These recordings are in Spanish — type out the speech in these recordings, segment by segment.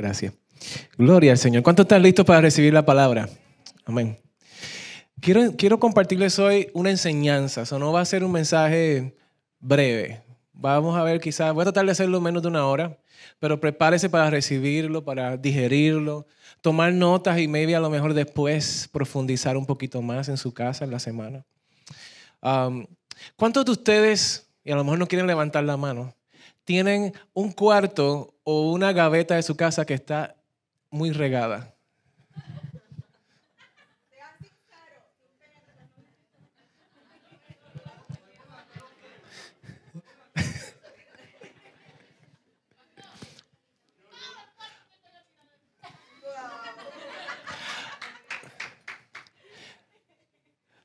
Gracias. Gloria al Señor. ¿Cuántos están listos para recibir la palabra? Amén. Quiero, quiero compartirles hoy una enseñanza. Eso no va a ser un mensaje breve. Vamos a ver, quizás, voy a tratar de hacerlo menos de una hora, pero prepárese para recibirlo, para digerirlo, tomar notas y maybe a lo mejor después profundizar un poquito más en su casa en la semana. ¿Cuántos de ustedes, y a lo mejor no quieren levantar la mano, tienen un cuarto o una gaveta de su casa que está muy regada.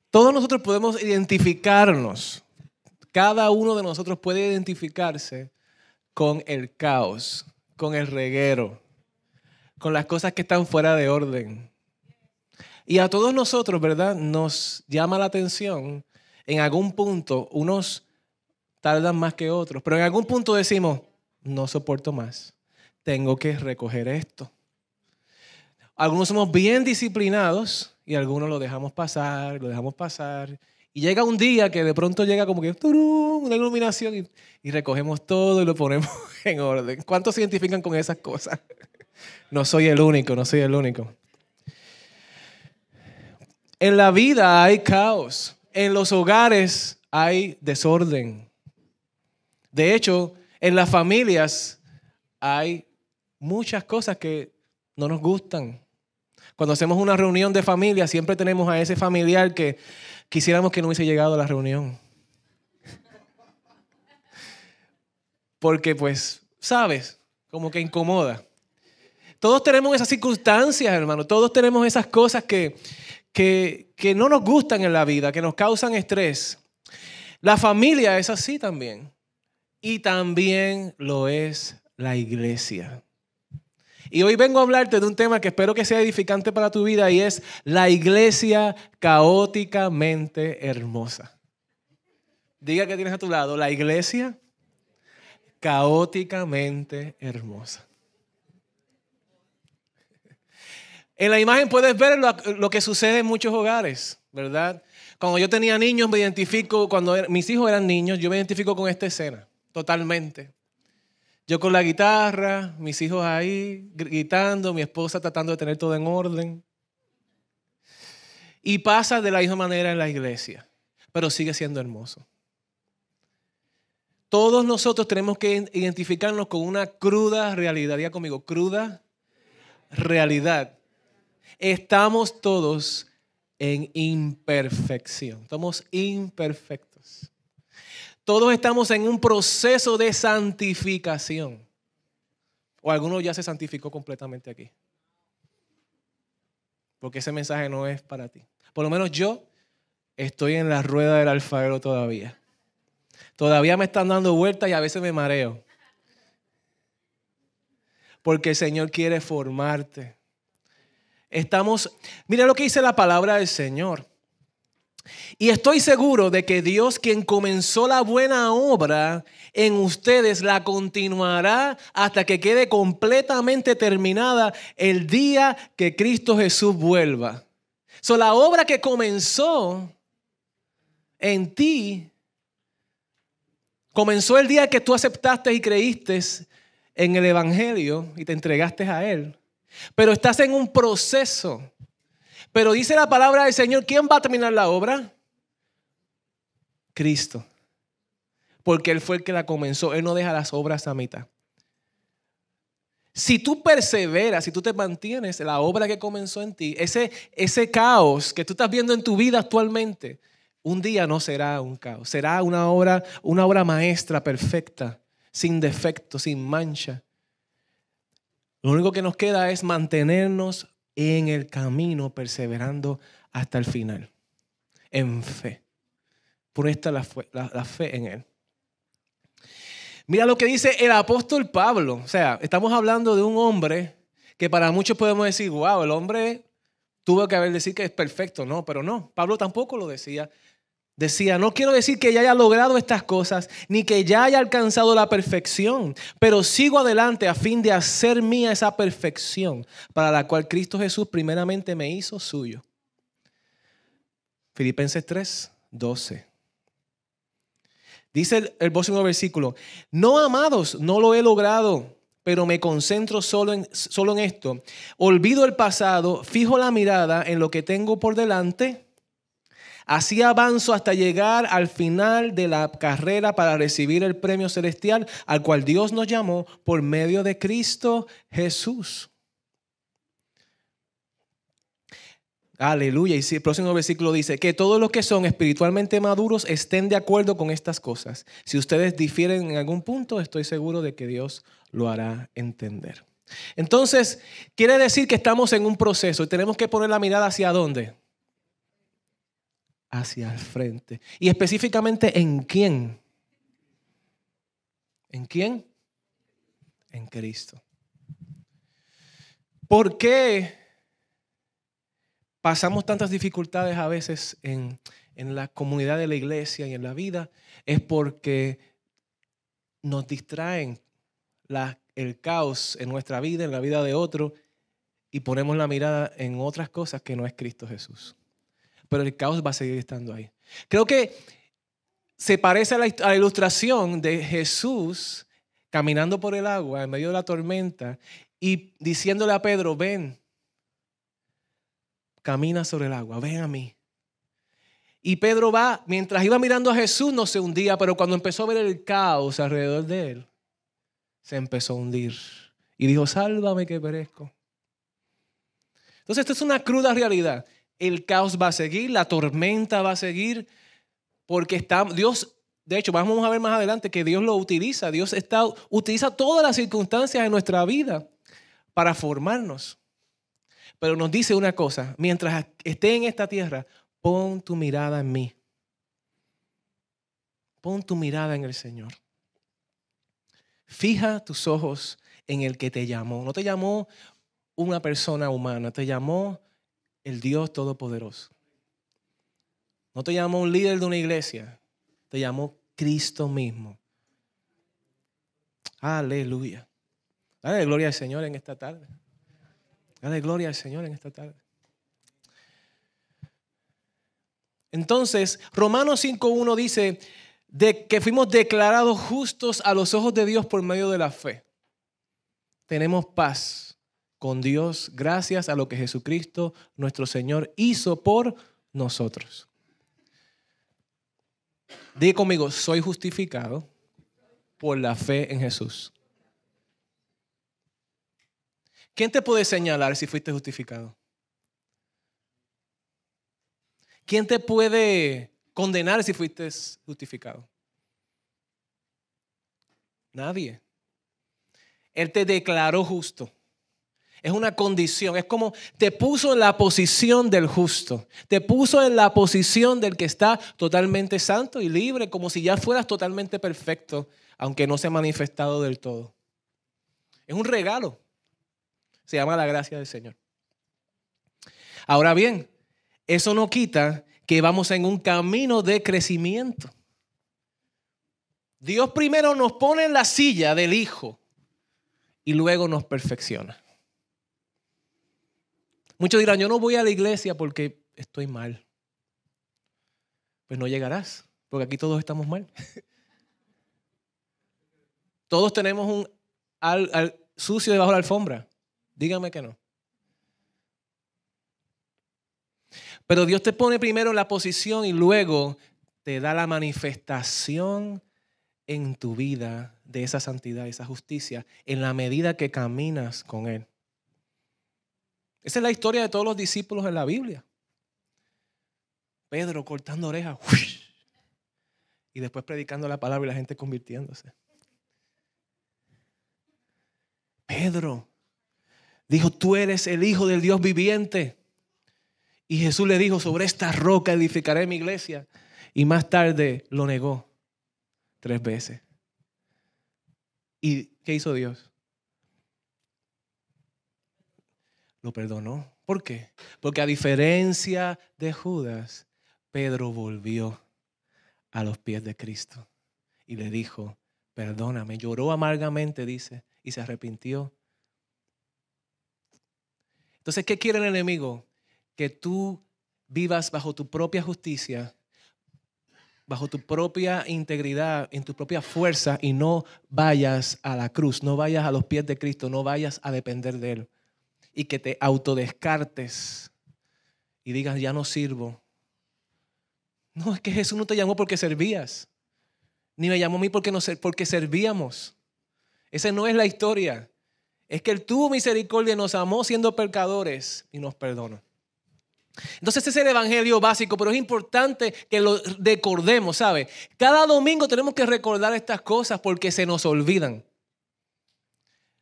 Todos nosotros podemos identificarnos. Cada uno de nosotros puede identificarse con el caos, con el reguero, con las cosas que están fuera de orden. Y a todos nosotros, ¿verdad? Nos llama la atención en algún punto, unos tardan más que otros, pero en algún punto decimos, no soporto más, tengo que recoger esto. Algunos somos bien disciplinados y algunos lo dejamos pasar, lo dejamos pasar y llega un día que de pronto llega como que una iluminación y, recogemos todo y lo ponemos en orden. ¿Cuántos se identifican con esas cosas? No soy el único, no soy el único. En la vida hay caos, en los hogares hay desorden. De hecho, en las familias hay muchas cosas que no nos gustan. Cuando hacemos una reunión de familia, siempre tenemos a ese familiar que quisiéramos que no hubiese llegado a la reunión. Porque pues, sabes, como que incomoda. Todos tenemos esas circunstancias, hermano. Todos tenemos esas cosas que, que, que no nos gustan en la vida, que nos causan estrés. La familia es así también. Y también lo es la iglesia. Y hoy vengo a hablarte de un tema que espero que sea edificante para tu vida y es la iglesia caóticamente hermosa. Diga que tienes a tu lado la iglesia caóticamente hermosa. En la imagen puedes ver lo, que sucede en muchos hogares, ¿verdad? Cuando yo tenía niños, me identifico, cuando er, mis hijos eran niños, yo me identifico con esta escena, totalmente. Yo con la guitarra, mis hijos ahí gritando, mi esposa tratando de tener todo en orden. Y pasa de la misma manera en la iglesia, pero sigue siendo hermoso. Todos nosotros tenemos que identificarnos con una cruda realidad. Diga conmigo, cruda realidad. Estamos todos en imperfección. Estamos imperfectos. Todos estamos en un proceso de santificación. O alguno ya se santificó completamente aquí. Porque ese mensaje no es para ti. Por lo menos yo estoy en la rueda del alfarero todavía. Todavía me están dando vueltas y a veces me mareo. Porque el Señor quiere formarte. Estamos, mira lo que dice la palabra del Señor. Y estoy seguro de que Dios, quien comenzó la buena obra en ustedes, la continuará hasta que quede completamente terminada el día que Cristo Jesús vuelva. So, la obra que comenzó en ti, comenzó el día que tú aceptaste y creíste en el Evangelio y te entregaste a Él. Pero estás en un proceso pero dice la palabra del Señor, ¿quién va a terminar la obra? Cristo. Porque Él fue el que la comenzó. Él no deja las obras a mitad. Si tú perseveras, si tú te mantienes la obra que comenzó en ti, ese, ese caos que tú estás viendo en tu vida actualmente, un día no será un caos, será una obra, una obra maestra perfecta, sin defecto, sin mancha. Lo único que nos queda es mantenernos en el camino perseverando hasta el final, en fe. Por esta la, fe, la fe en Él. Mira lo que dice el apóstol Pablo. O sea, estamos hablando de un hombre que para muchos podemos decir, wow, el hombre tuvo que haber decir que es perfecto. No, pero no, Pablo tampoco lo decía. Decía, no quiero decir que ya haya logrado estas cosas, ni que ya haya alcanzado la perfección, pero sigo adelante a fin de hacer mía esa perfección para la cual Cristo Jesús primeramente me hizo suyo. Filipenses 3, 12. Dice el, el próximo versículo, no amados, no lo he logrado, pero me concentro solo en, solo en esto. Olvido el pasado, fijo la mirada en lo que tengo por delante Así avanzo hasta llegar al final de la carrera para recibir el premio celestial al cual Dios nos llamó por medio de Cristo Jesús. Aleluya. Y el próximo versículo dice, que todos los que son espiritualmente maduros estén de acuerdo con estas cosas. Si ustedes difieren en algún punto, estoy seguro de que Dios lo hará entender. Entonces, quiere decir que estamos en un proceso y tenemos que poner la mirada hacia dónde? hacia el frente. Y específicamente en quién. ¿En quién? En Cristo. porque pasamos tantas dificultades a veces en, en la comunidad de la iglesia y en la vida? Es porque nos distraen el caos en nuestra vida, en la vida de otro, y ponemos la mirada en otras cosas que no es Cristo Jesús pero el caos va a seguir estando ahí. Creo que se parece a la, ilustración de Jesús caminando por el agua en medio de la tormenta y diciéndole a Pedro, ven, camina sobre el agua, ven a mí. Y Pedro va, mientras iba mirando a Jesús, no se hundía, pero cuando empezó a ver el caos alrededor de él, se empezó a hundir. Y dijo, sálvame que perezco. Entonces, esto es una cruda realidad el caos va a seguir, la tormenta va a seguir, porque está, Dios, de hecho, vamos a ver más adelante que Dios lo utiliza, Dios está, utiliza todas las circunstancias de nuestra vida para formarnos. Pero nos dice una cosa, mientras esté en esta tierra, pon tu mirada en mí. Pon tu mirada en el Señor. Fija tus ojos en el que te llamó. No te llamó una persona humana, te llamó el Dios Todopoderoso. No te llamó un líder de una iglesia, te llamó Cristo mismo. Aleluya. Dale gloria al Señor en esta tarde. Dale gloria al Señor en esta tarde. Entonces, Romanos 5.1 dice de que fuimos declarados justos a los ojos de Dios por medio de la fe. Tenemos paz con Dios gracias a lo que Jesucristo nuestro Señor hizo por nosotros. Di conmigo, soy justificado por la fe en Jesús. ¿Quién te puede señalar si fuiste justificado? ¿Quién te puede condenar si fuiste justificado? Nadie. Él te declaró justo. Es una condición. Es como te puso en la posición del justo. Te puso en la posición del que está totalmente santo y libre, como si ya fueras totalmente perfecto, aunque no se ha manifestado del todo. Es un regalo. Se llama la gracia del Señor. Ahora bien, eso no quita que vamos en un camino de crecimiento. Dios primero nos pone en la silla del Hijo y luego nos perfecciona. Muchos dirán, yo no voy a la iglesia porque estoy mal. Pues no llegarás, porque aquí todos estamos mal. todos tenemos un al, sucio debajo de la alfombra. Dígame que no. Pero Dios te pone primero en la posición y luego te da la manifestación en tu vida de esa santidad, esa justicia, en la medida que caminas con Él. Esa es la historia de todos los discípulos en la Biblia. Pedro cortando orejas y después predicando la palabra y la gente convirtiéndose. Pedro dijo, tú eres el Hijo del Dios viviente. Y Jesús le dijo, sobre esta roca edificaré mi iglesia. Y más tarde lo negó tres veces. ¿Y qué hizo Dios? lo perdonó. ¿Por qué? Porque a diferencia de Judas, Pedro volvió a los pies de Cristo y le dijo, perdóname, lloró amargamente, dice, y se arrepintió. Entonces, ¿qué quiere el enemigo? Que tú vivas bajo tu propia justicia, bajo tu propia integridad, en tu propia fuerza y no vayas a la cruz, no vayas a los pies de Cristo, no vayas a depender de Él y que te autodescartes y digas, ya no sirvo. No, es que Jesús no te llamó porque servías, ni me llamó a mí porque, porque servíamos. Esa no es la historia. Es que Él tuvo misericordia y nos amó siendo pecadores y nos perdonó. Entonces ese es el evangelio básico, pero es importante que lo recordemos, ¿sabe? Cada domingo tenemos que recordar estas cosas porque se nos olvidan.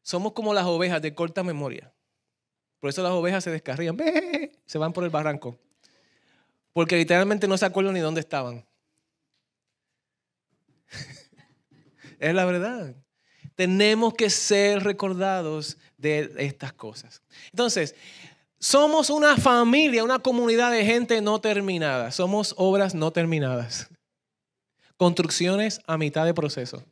Somos como las ovejas de corta memoria. Por eso las ovejas se descarrían, se van por el barranco. Porque literalmente no se acuerdan ni dónde estaban. es la verdad. Tenemos que ser recordados de estas cosas. Entonces, somos una familia, una comunidad de gente no terminada. Somos obras no terminadas. Construcciones a mitad de proceso.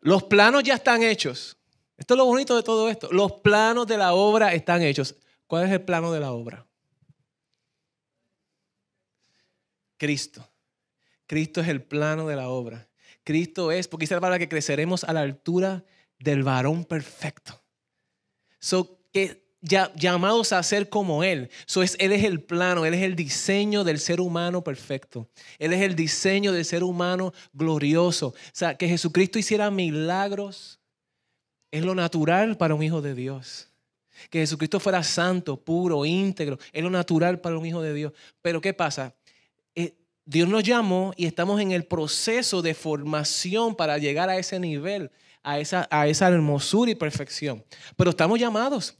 Los planos ya están hechos. Esto es lo bonito de todo esto. Los planos de la obra están hechos. ¿Cuál es el plano de la obra? Cristo. Cristo es el plano de la obra. Cristo es, porque dice para que creceremos a la altura del varón perfecto. So, que ya, llamados a ser como Él. So, él es el plano, Él es el diseño del ser humano perfecto. Él es el diseño del ser humano glorioso. O sea, que Jesucristo hiciera milagros es lo natural para un hijo de Dios. Que Jesucristo fuera santo, puro, íntegro. Es lo natural para un hijo de Dios. Pero ¿qué pasa? Eh, Dios nos llamó y estamos en el proceso de formación para llegar a ese nivel, a esa, a esa hermosura y perfección. Pero estamos llamados.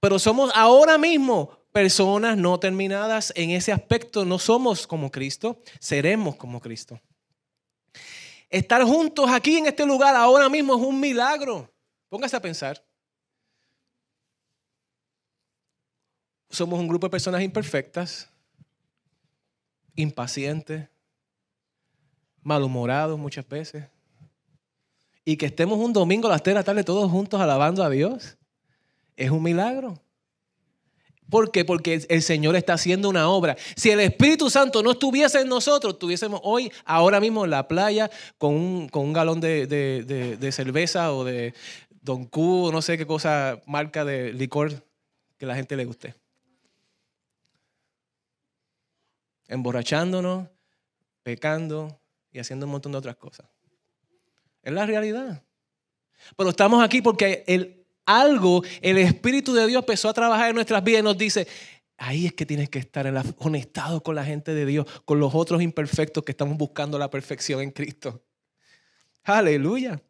Pero somos ahora mismo personas no terminadas. En ese aspecto no somos como Cristo, seremos como Cristo. Estar juntos aquí en este lugar ahora mismo es un milagro. Póngase a pensar. Somos un grupo de personas imperfectas, impacientes, malhumorados muchas veces. Y que estemos un domingo a las 3 de la tarde todos juntos alabando a Dios. Es un milagro. ¿Por qué? Porque el Señor está haciendo una obra. Si el Espíritu Santo no estuviese en nosotros, estuviésemos hoy, ahora mismo en la playa, con un, galón de cerveza o de Don Q, no sé qué cosa, marca de licor que la gente le guste. Emborrachándonos, pecando y haciendo un montón de otras cosas. Es la realidad. Pero estamos aquí porque el, algo, el Espíritu de Dios empezó a trabajar en nuestras vidas y nos dice, ahí es que tienes que estar conectado con la gente de Dios, con los otros imperfectos que estamos buscando la perfección en Cristo. Aleluya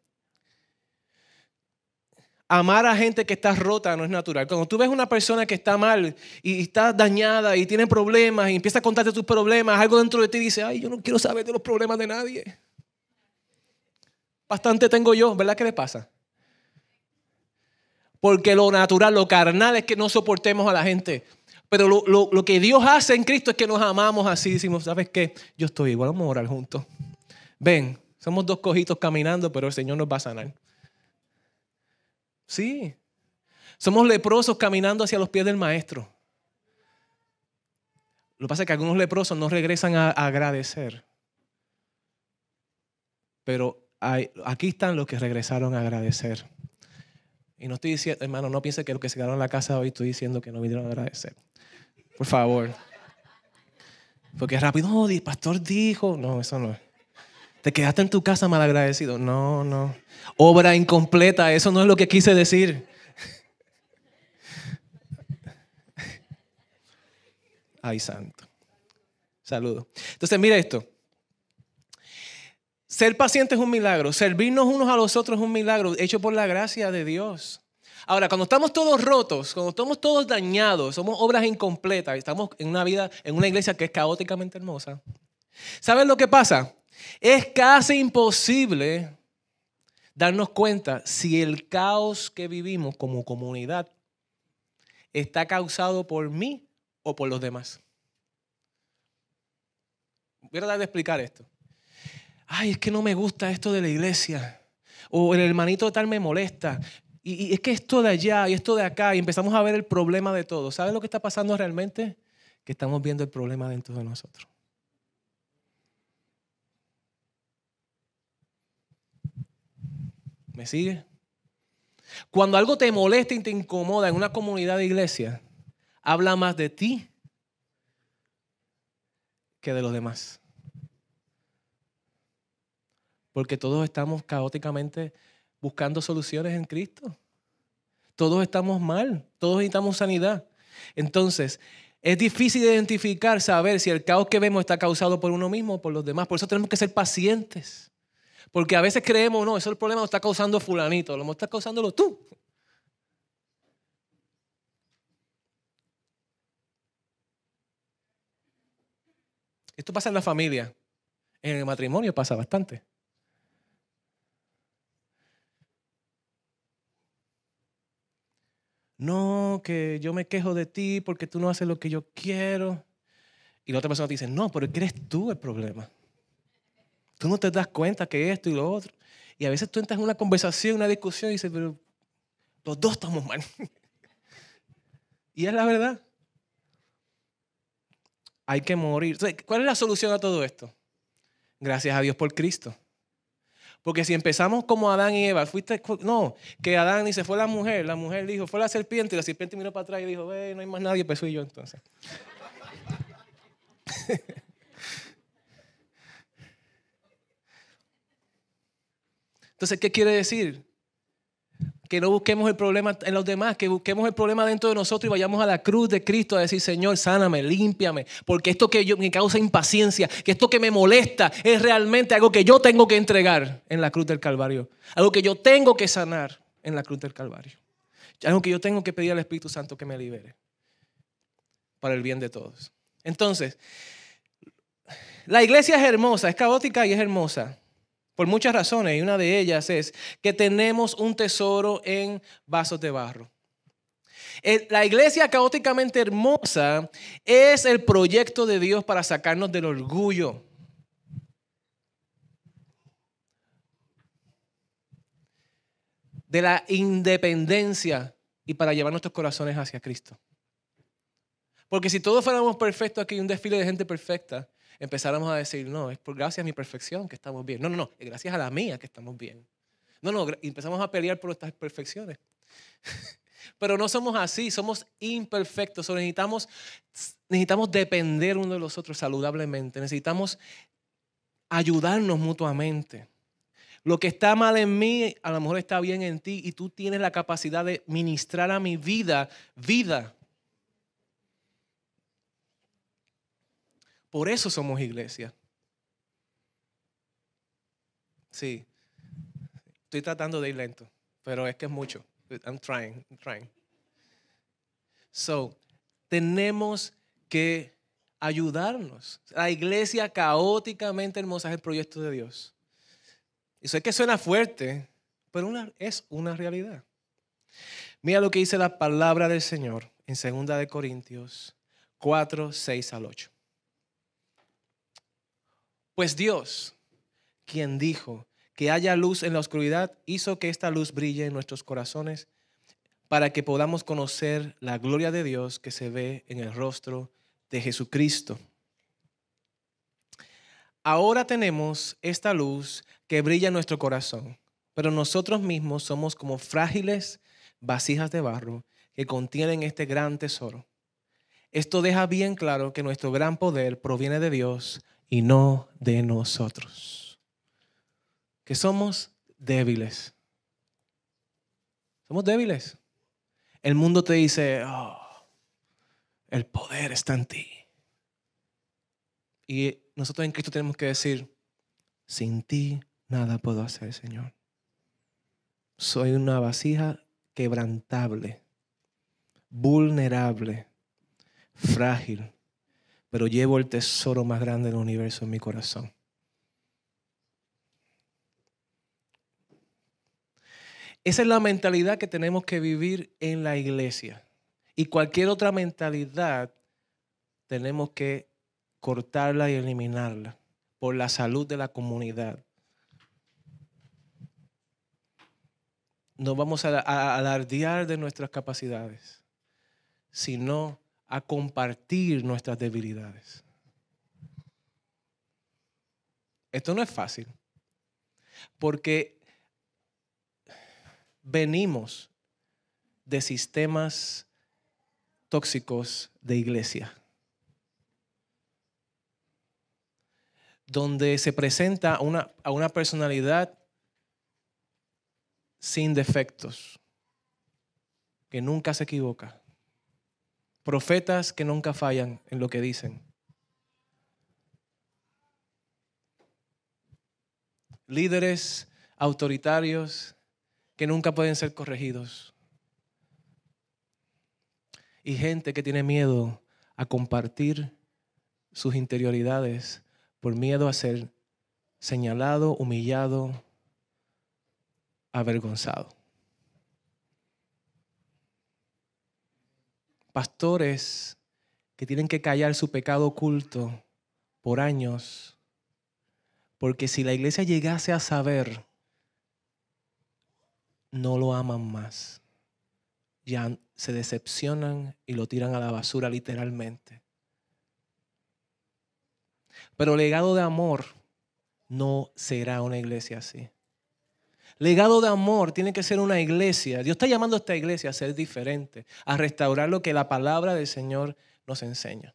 amar a gente que está rota no es natural. Cuando tú ves una persona que está mal y está dañada y tiene problemas y empieza a contarte tus problemas, algo dentro de ti dice, ay, yo no quiero saber de los problemas de nadie. Bastante tengo yo, ¿verdad? ¿Qué le pasa? Porque lo natural, lo carnal es que no soportemos a la gente. Pero lo, lo que Dios hace en Cristo es que nos amamos así. Decimos, ¿sabes qué? Yo estoy igual, vamos a orar juntos. Ven, somos dos cojitos caminando, pero el Señor nos va a sanar. Sí. Somos leprosos caminando hacia los pies del maestro. Lo que pasa es que algunos leprosos no regresan a agradecer. Pero aquí están los que regresaron a agradecer. Y no estoy diciendo, hermano, no piense que los que se quedaron en la casa hoy estoy diciendo que no vinieron a agradecer. Por favor. Porque rápido, oh, el pastor dijo. No, eso no es. Te quedaste en tu casa malagradecido. No, no. Obra incompleta, eso no es lo que quise decir. Ay, santo. saludo, Entonces, mira esto. Ser paciente es un milagro. Servirnos unos a los otros es un milagro hecho por la gracia de Dios. Ahora, cuando estamos todos rotos, cuando estamos todos dañados, somos obras incompletas, estamos en una vida, en una iglesia que es caóticamente hermosa. ¿sabes lo que pasa? Es casi imposible darnos cuenta si el caos que vivimos como comunidad está causado por mí o por los demás. Voy a tratar de explicar esto. Ay, es que no me gusta esto de la iglesia. O el hermanito tal me molesta. Y, es que esto de allá y esto de acá, y empezamos a ver el problema de todo. ¿Sabes lo que está pasando realmente? Que estamos viendo el problema dentro de nosotros. ¿Me sigue? Cuando algo te molesta y te incomoda en una comunidad de iglesia, habla más de ti que de los demás. Porque todos estamos caóticamente buscando soluciones en Cristo. Todos estamos mal, todos necesitamos sanidad. Entonces, es difícil identificar, saber si el caos que vemos está causado por uno mismo o por los demás. Por eso tenemos que ser pacientes. Porque a veces creemos, no, eso es el problema lo está causando fulanito, lo está causándolo tú. Esto pasa en la familia. En el matrimonio pasa bastante. No, que yo me quejo de ti porque tú no haces lo que yo quiero. Y la otra persona te dice, no, porque eres tú el problema tú no te das cuenta que esto y lo otro. Y a veces tú entras en una conversación, una discusión y dices, pero los dos estamos mal. y es la verdad. Hay que morir. ¿Cuál es la solución a todo esto? Gracias a Dios por Cristo. Porque si empezamos como Adán y Eva, fuiste, no, que Adán dice, fue la mujer, la mujer dijo, fue la serpiente, y la serpiente miró para atrás y dijo, no hay más nadie, pues soy yo entonces. Entonces, ¿qué quiere decir? Que no busquemos el problema en los demás, que busquemos el problema dentro de nosotros y vayamos a la cruz de Cristo a decir, Señor, sáname, límpiame, porque esto que yo, me causa impaciencia, que esto que me molesta, es realmente algo que yo tengo que entregar en la cruz del Calvario, algo que yo tengo que sanar en la cruz del Calvario, algo que yo tengo que pedir al Espíritu Santo que me libere para el bien de todos. Entonces, la iglesia es hermosa, es caótica y es hermosa. Por muchas razones, y una de ellas es que tenemos un tesoro en vasos de barro. Eh, la iglesia caóticamente hermosa es el proyecto de Dios para sacarnos del orgullo. de la independencia y para llevar nuestros corazones hacia Cristo. Porque si todos fuéramos perfectos aquí, un desfile de gente perfecta, empezáramos a decir, no, es por gracias a mi perfección que estamos bien. No, no, no, es gracias a la mía que estamos bien. No, no, empezamos a pelear por nuestras perfecciones. Pero no somos así, somos imperfectos. necesitamos, necesitamos depender uno de los otros saludablemente. Necesitamos ayudarnos mutuamente. Lo que está mal en mí, a lo mejor está bien en ti y tú tienes la capacidad de ministrar a mi vida, vida Por eso somos iglesia. Sí. Estoy tratando de ir lento, pero es que es mucho. I'm trying, I'm trying. So, tenemos que ayudarnos. La iglesia caóticamente hermosa es el proyecto de Dios. Y es que suena fuerte, pero es una realidad. Mira lo que dice la palabra del Señor en 2 Corintios 4, 6 al 8. Pues Dios, quien dijo que haya luz en la oscuridad, hizo que esta luz brille en nuestros corazones para que podamos conocer la gloria de Dios que se ve en el rostro de Jesucristo. Ahora tenemos esta luz que brilla en nuestro corazón, pero nosotros mismos somos como frágiles vasijas de barro que contienen este gran tesoro. Esto deja bien claro que nuestro gran poder proviene de Dios y no de nosotros. Que somos débiles. Somos débiles. El mundo te dice, oh, el poder está en ti. Y nosotros en Cristo tenemos que decir, sin ti nada puedo hacer, Señor. Soy una vasija quebrantable, vulnerable, frágil pero llevo el tesoro más grande del universo en mi corazón. Esa es la mentalidad que tenemos que vivir en la iglesia. Y cualquier otra mentalidad tenemos que cortarla y eliminarla por la salud de la comunidad. No vamos a, alardear de nuestras capacidades, sino a compartir nuestras debilidades. Esto no es fácil, porque venimos de sistemas tóxicos de iglesia, donde se presenta a una personalidad sin defectos, que nunca se equivoca profetas que nunca fallan en lo que dicen, líderes autoritarios que nunca pueden ser corregidos y gente que tiene miedo a compartir sus interioridades por miedo a ser señalado, humillado, avergonzado. pastores que tienen que callar su pecado oculto por años, porque si la iglesia llegase a saber, no lo aman más. Ya se decepcionan y lo tiran a la basura literalmente. Pero legado de amor no será una iglesia así. Legado de amor tiene que ser una iglesia. Dios está llamando a esta iglesia a ser diferente, a restaurar lo que la palabra del Señor nos enseña.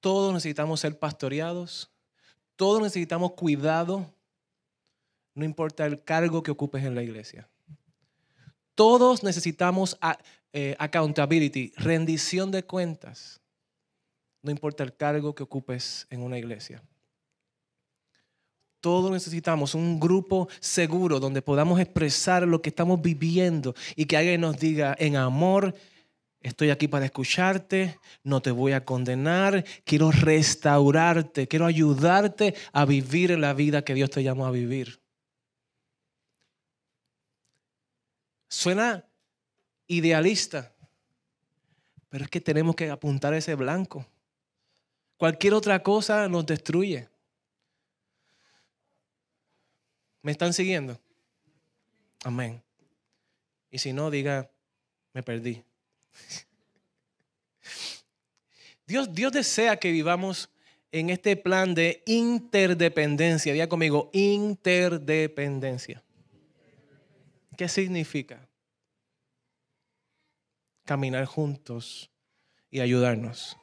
Todos necesitamos ser pastoreados, todos necesitamos cuidado, no importa el cargo que ocupes en la iglesia. Todos necesitamos ah, eh, accountability, rendición de cuentas, no importa el cargo que ocupes en una iglesia. Todos necesitamos un grupo seguro donde podamos expresar lo que estamos viviendo y que alguien nos diga en amor, estoy aquí para escucharte, no te voy a condenar, quiero restaurarte, quiero ayudarte a vivir la vida que Dios te llamó a vivir. Suena idealista, pero es que tenemos que apuntar ese blanco. Cualquier otra cosa nos destruye. ¿Me están siguiendo? Amén. Y si no, diga, me perdí. Dios, Dios desea que vivamos en este plan de interdependencia. Diga conmigo, interdependencia. ¿Qué significa? Caminar juntos y ayudarnos.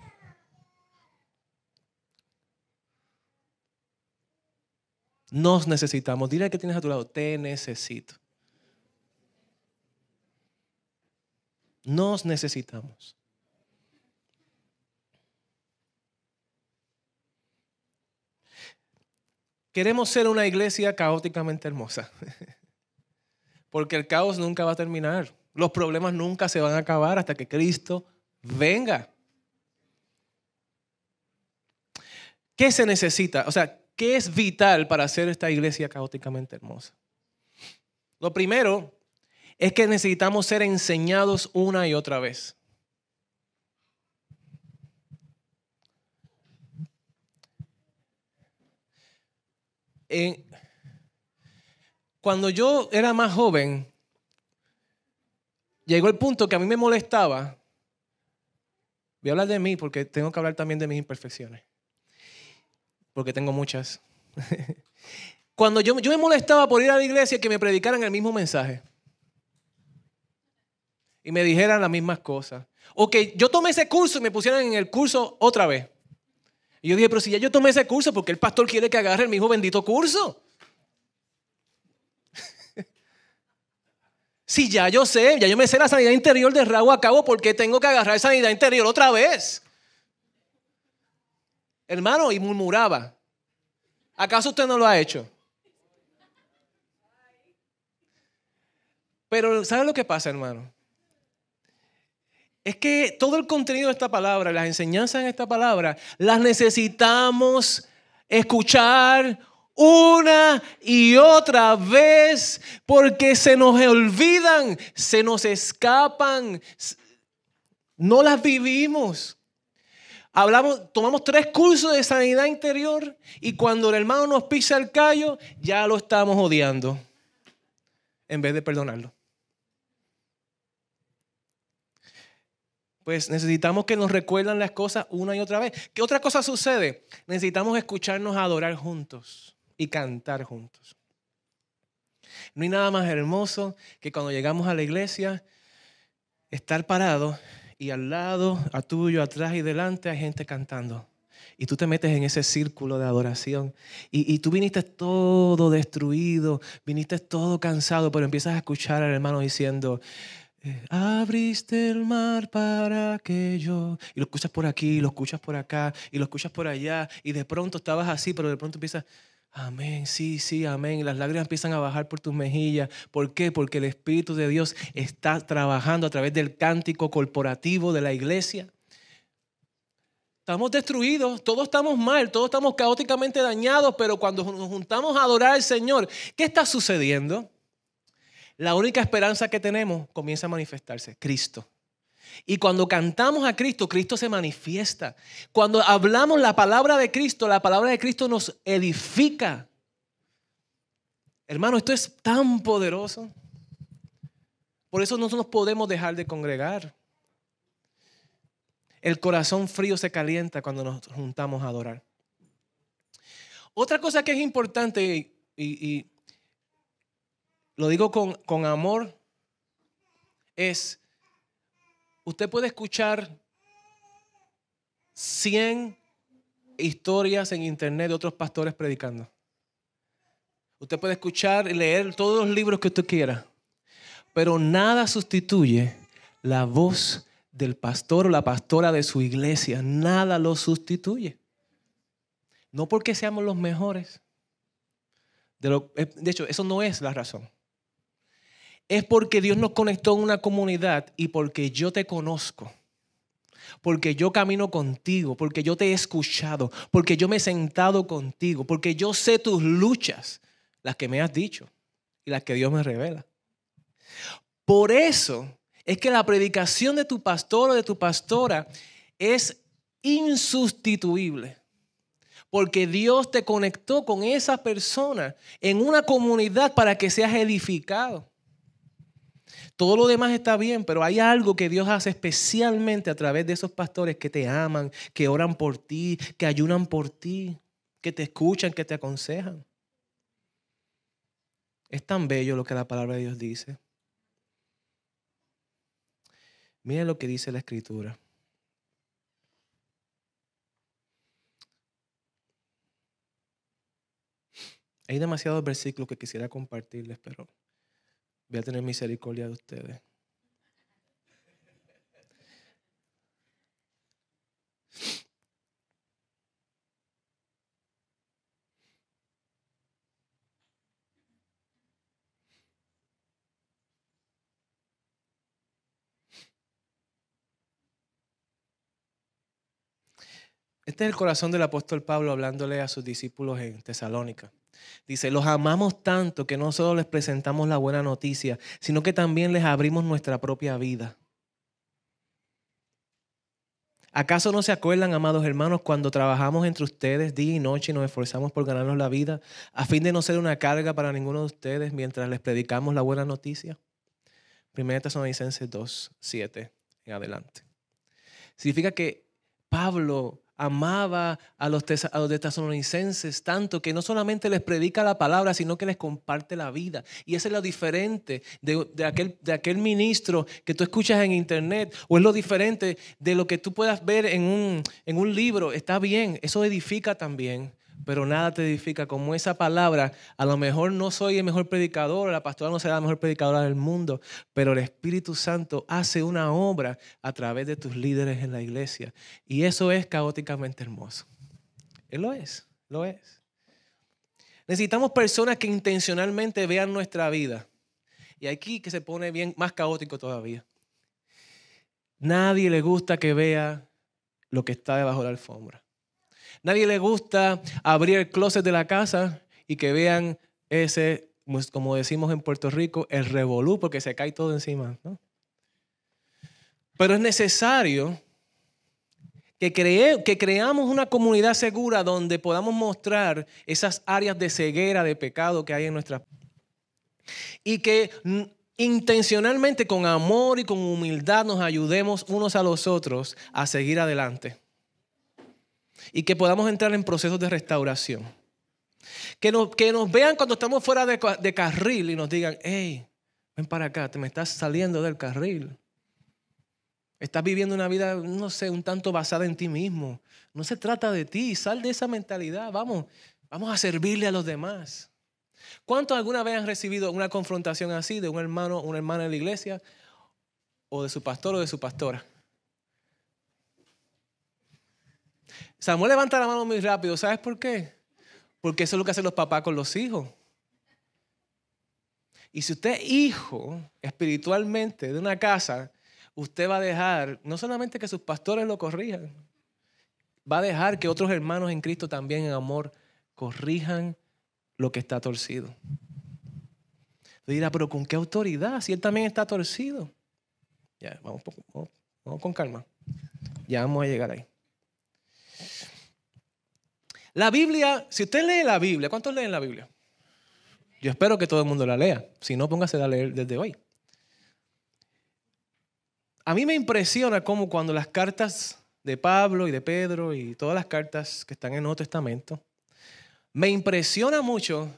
Nos necesitamos. Dile que tienes a tu lado, te necesito. Nos necesitamos. Queremos ser una iglesia caóticamente hermosa, porque el caos nunca va a terminar. Los problemas nunca se van a acabar hasta que Cristo venga. ¿Qué se necesita? O sea, ¿Qué es vital para hacer esta iglesia caóticamente hermosa? Lo primero es que necesitamos ser enseñados una y otra vez. cuando yo era más joven, llegó el punto que a mí me molestaba. Voy a hablar de mí porque tengo que hablar también de mis imperfecciones porque tengo muchas. Cuando yo, me molestaba por ir a la iglesia que me predicaran el mismo mensaje y me dijeran las mismas cosas. O que yo tomé ese curso y me pusieran en el curso otra vez. Y yo dije, pero si ya yo tomé ese curso, ¿por qué el pastor quiere que agarre el mismo bendito curso? si ya yo sé, ya yo me sé la sanidad interior de rabo a cabo, ¿por tengo que agarrar sanidad interior otra vez? Hermano, y murmuraba. ¿Acaso usted no lo ha hecho? Pero ¿sabe lo que pasa, hermano? Es que todo el contenido de esta palabra, las enseñanzas en esta palabra, las necesitamos escuchar una y otra vez porque se nos olvidan, se nos escapan, no las vivimos. Hablamos, tomamos tres cursos de sanidad interior y cuando el hermano nos pisa el callo, ya lo estamos odiando en vez de perdonarlo. Pues necesitamos que nos recuerdan las cosas una y otra vez. ¿Qué otra cosa sucede? Necesitamos escucharnos adorar juntos y cantar juntos. No hay nada más hermoso que cuando llegamos a la iglesia, estar parados y al lado, a tuyo, atrás y delante hay gente cantando. Y tú te metes en ese círculo de adoración. Y, y, tú viniste todo destruido, viniste todo cansado, pero empiezas a escuchar al hermano diciendo, eh, abriste el mar para que yo... Y lo escuchas por aquí, lo escuchas por acá, y lo escuchas por allá. Y de pronto estabas así, pero de pronto empiezas... Amén, sí, sí, amén. Las lágrimas empiezan a bajar por tus mejillas. ¿Por qué? Porque el Espíritu de Dios está trabajando a través del cántico corporativo de la iglesia. Estamos destruidos, todos estamos mal, todos estamos caóticamente dañados, pero cuando nos juntamos a adorar al Señor, ¿qué está sucediendo? La única esperanza que tenemos comienza a manifestarse, Cristo. Y cuando cantamos a Cristo, Cristo se manifiesta. Cuando hablamos la palabra de Cristo, la palabra de Cristo nos edifica. Hermano, esto es tan poderoso. Por eso no nos podemos dejar de congregar. El corazón frío se calienta cuando nos juntamos a adorar. Otra cosa que es importante, y, lo digo con, con amor, es Usted puede escuchar 100 historias en internet de otros pastores predicando. Usted puede escuchar y leer todos los libros que usted quiera, pero nada sustituye la voz del pastor o la pastora de su iglesia. Nada lo sustituye. No porque seamos los mejores. De, eh, de hecho, eso no es la razón es porque Dios nos conectó en una comunidad y porque yo te conozco porque yo camino contigo, porque yo te he escuchado, porque yo me he sentado contigo, porque yo sé tus luchas, las que me has dicho y las que Dios me revela. Por eso es que la predicación de tu pastor o de tu pastora es insustituible. Porque Dios te conectó con esa persona en una comunidad para que seas edificado. Todo lo demás está bien, pero hay algo que Dios hace especialmente a través de esos pastores que te aman, que oran por ti, que ayunan por ti, que te escuchan, que te aconsejan. Es tan bello lo que la palabra de Dios dice. Mira lo que dice la escritura. Hay demasiados versículos que quisiera compartirles, pero voy a tener misericordia de ustedes. Este es el corazón del apóstol Pablo hablándole a sus discípulos en Tesalónica. Dice, los amamos tanto que no solo les presentamos la buena noticia, sino que también les abrimos nuestra propia vida. ¿Acaso no se acuerdan, amados hermanos, cuando trabajamos entre ustedes día y noche y nos esforzamos por ganarnos la vida, a fin de no ser una carga para ninguno de ustedes mientras les predicamos la buena noticia? Primera Tesalonicenses 2, 7 en adelante. Significa que Pablo amaba a los, a los tesalonicenses tanto que no solamente les predica la palabra, sino que les comparte la vida. Y eso es lo diferente de, de, aquel, de aquel ministro que tú escuchas en internet, o es lo diferente de lo que tú puedas ver en un, en un libro. Está bien, eso edifica también, pero nada te edifica como esa palabra. A lo mejor no soy el mejor predicador, la pastora no será la mejor predicadora del mundo, pero el Espíritu Santo hace una obra a través de tus líderes en la iglesia. Y eso es caóticamente hermoso. Él lo es, lo es. Necesitamos personas que intencionalmente vean nuestra vida. Y aquí que se pone bien más caótico todavía. Nadie le gusta que vea lo que está debajo de la alfombra. Nadie le gusta abrir el closet de la casa y que vean ese, pues, como decimos en Puerto Rico, el revolú, porque se cae todo encima. Pero es necesario que, que, creamos una comunidad segura donde podamos mostrar esas áreas de ceguera, de pecado que hay en nuestra... Y que intencionalmente con amor y con humildad nos ayudemos unos a los otros a seguir adelante y que podamos entrar en procesos de restauración. Que nos, que nos vean cuando estamos fuera de, carril y nos digan, hey, ven para acá, te me estás saliendo del carril. Estás viviendo una vida, no sé, un tanto basada en ti mismo. No se trata de ti, sal de esa mentalidad, vamos, vamos a servirle a los demás. ¿Cuántos alguna vez han recibido una confrontación así de un hermano o una hermana en la iglesia o de su pastor o de su pastora? Samuel levanta la mano muy rápido. ¿Sabes por qué? Porque eso es lo que hacen los papás con los hijos. Y si usted es hijo espiritualmente de una casa, usted va a dejar no solamente que sus pastores lo corrijan, va a dejar que otros hermanos en Cristo también en amor corrijan lo que está torcido. dirá, pero ¿con qué autoridad? Si él también está torcido. Ya, vamos con calma. Ya vamos a llegar ahí. La Biblia, si usted lee la Biblia, ¿cuántos leen la Biblia? Yo espero que todo el mundo la lea. Si no, póngase a leer desde hoy. A mí me impresiona cómo cuando las cartas de Pablo y de Pedro y todas las cartas que están en el Nuevo Testamento, me impresiona mucho.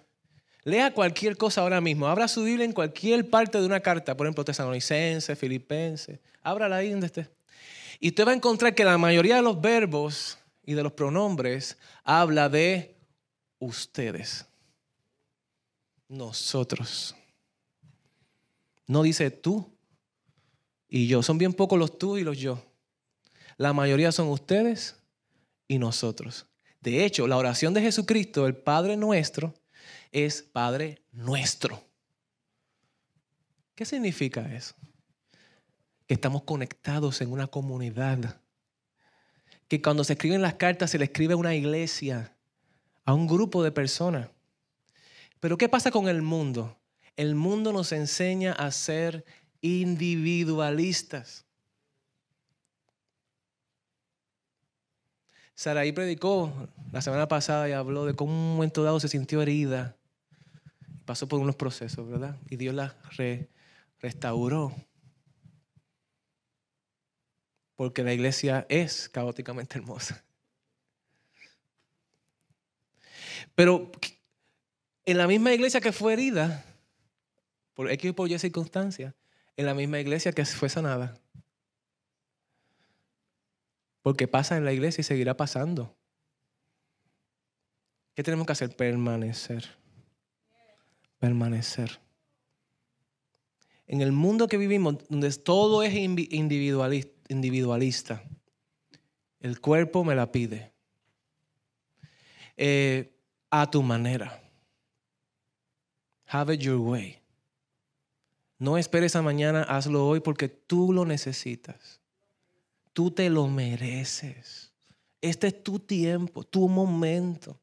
Lea cualquier cosa ahora mismo. Abra su Biblia en cualquier parte de una carta, por ejemplo, tesalonicense, filipense. Ábrala ahí donde esté. Y usted va a encontrar que la mayoría de los verbos y de los pronombres habla de ustedes, nosotros. No dice tú y yo. Son bien pocos los tú y los yo. La mayoría son ustedes y nosotros. De hecho, la oración de Jesucristo, el Padre nuestro, es Padre nuestro. ¿Qué significa eso? Que estamos conectados en una comunidad que cuando se escriben las cartas se le escribe a una iglesia, a un grupo de personas. Pero ¿qué pasa con el mundo? El mundo nos enseña a ser individualistas. Saraí predicó la semana pasada y habló de cómo en un momento dado se sintió herida. Pasó por unos procesos, ¿verdad? Y Dios la restauró porque la iglesia es caóticamente hermosa. Pero en la misma iglesia que fue herida, por X por Y circunstancia, en la misma iglesia que fue sanada. Porque pasa en la iglesia y seguirá pasando. ¿Qué tenemos que hacer? Permanecer. Permanecer. En el mundo que vivimos, donde todo es individualista, individualista. El cuerpo me la pide. Eh, a tu manera. Have it your way. No esperes a mañana, hazlo hoy porque tú lo necesitas. Tú te lo mereces. Este es tu tiempo, tu momento.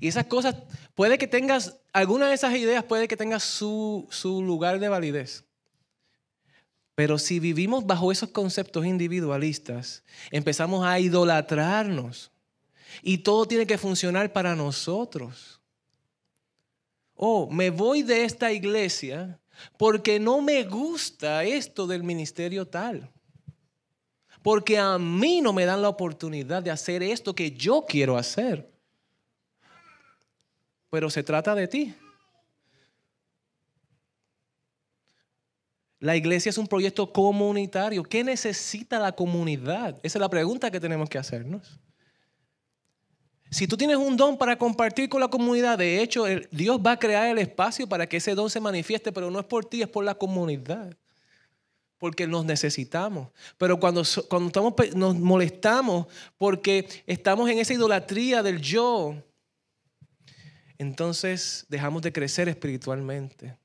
Y esas cosas, puede que tengas, alguna de esas ideas puede que tengas su lugar de validez. Pero si vivimos bajo esos conceptos individualistas, empezamos a idolatrarnos y todo tiene que funcionar para nosotros. Oh, me voy de esta iglesia porque no me gusta esto del ministerio tal. Porque a mí no me dan la oportunidad de hacer esto que yo quiero hacer. Pero se trata de ti. La iglesia es un proyecto comunitario. ¿Qué necesita la comunidad? Esa es la pregunta que tenemos que hacernos. Si tú tienes un don para compartir con la comunidad, de hecho, Dios va a crear el espacio para que ese don se manifieste, pero no es por ti, es por la comunidad. Porque nos necesitamos. Pero cuando, estamos, nos molestamos porque estamos en esa idolatría del yo, entonces dejamos de crecer espiritualmente.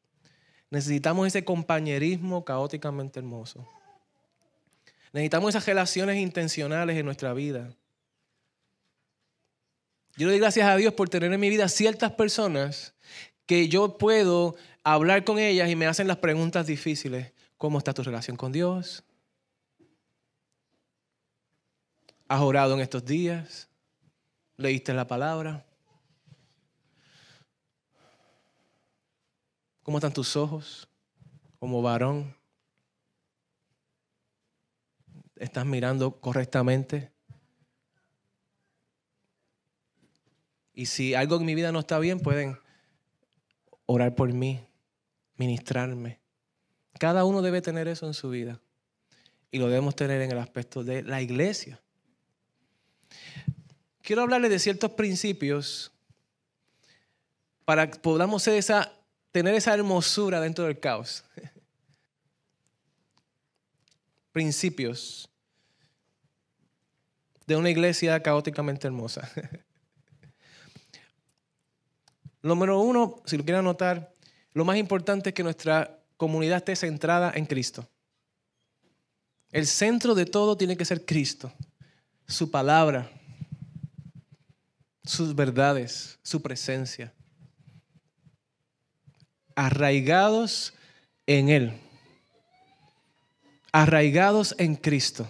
Necesitamos ese compañerismo caóticamente hermoso. Necesitamos esas relaciones intencionales en nuestra vida. Yo le doy gracias a Dios por tener en mi vida ciertas personas que yo puedo hablar con ellas y me hacen las preguntas difíciles. ¿Cómo está tu relación con Dios? ¿Has orado en estos días? ¿Leíste la palabra? ¿Cómo están tus ojos como varón? ¿Estás mirando correctamente? Y si algo en mi vida no está bien, pueden orar por mí, ministrarme. Cada uno debe tener eso en su vida. Y lo debemos tener en el aspecto de la iglesia. Quiero hablarles de ciertos principios para que podamos ser esa tener esa hermosura dentro del caos. Principios de una iglesia caóticamente hermosa. Número uno, si lo quieren anotar, lo más importante es que nuestra comunidad esté centrada en Cristo. El centro de todo tiene que ser Cristo, su palabra, sus verdades, su presencia arraigados en Él, arraigados en Cristo.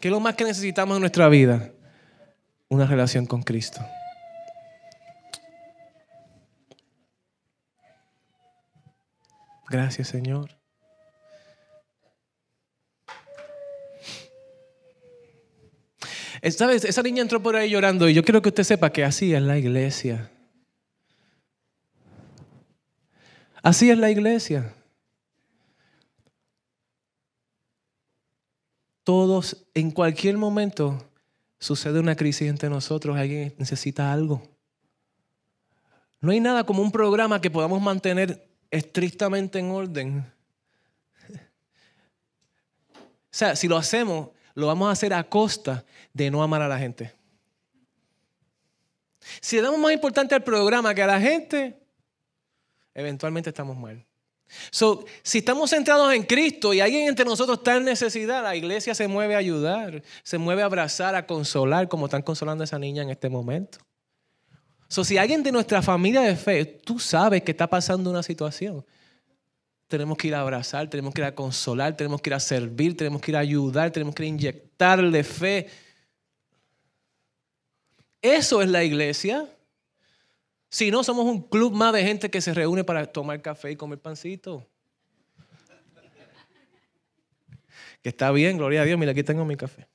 ¿Qué es lo más que necesitamos en nuestra vida? Una relación con Cristo. Gracias, Señor. ¿Sabes? Esa niña entró por ahí llorando y yo quiero que usted sepa que así es la iglesia. Así es la iglesia. Todos, en cualquier momento, sucede una crisis entre nosotros, alguien necesita algo. No hay nada como un programa que podamos mantener estrictamente en orden. O sea, si lo hacemos, lo vamos a hacer a costa de no amar a la gente. Si le damos más importante al programa que a la gente, eventualmente estamos mal. si estamos centrados en Cristo y alguien entre nosotros está en necesidad, la iglesia se mueve a ayudar, se mueve a abrazar, a consolar, como están consolando a esa niña en este momento. So, si alguien de nuestra familia de fe, tú sabes que está pasando una situación, tenemos que ir a abrazar, tenemos que ir a consolar, tenemos que ir a servir, tenemos que ir a ayudar, tenemos que inyectarle fe. Eso es la iglesia. Si no, somos un club más de gente que se reúne para tomar café y comer pancito. Que está bien, gloria a Dios. Mira, aquí tengo mi café.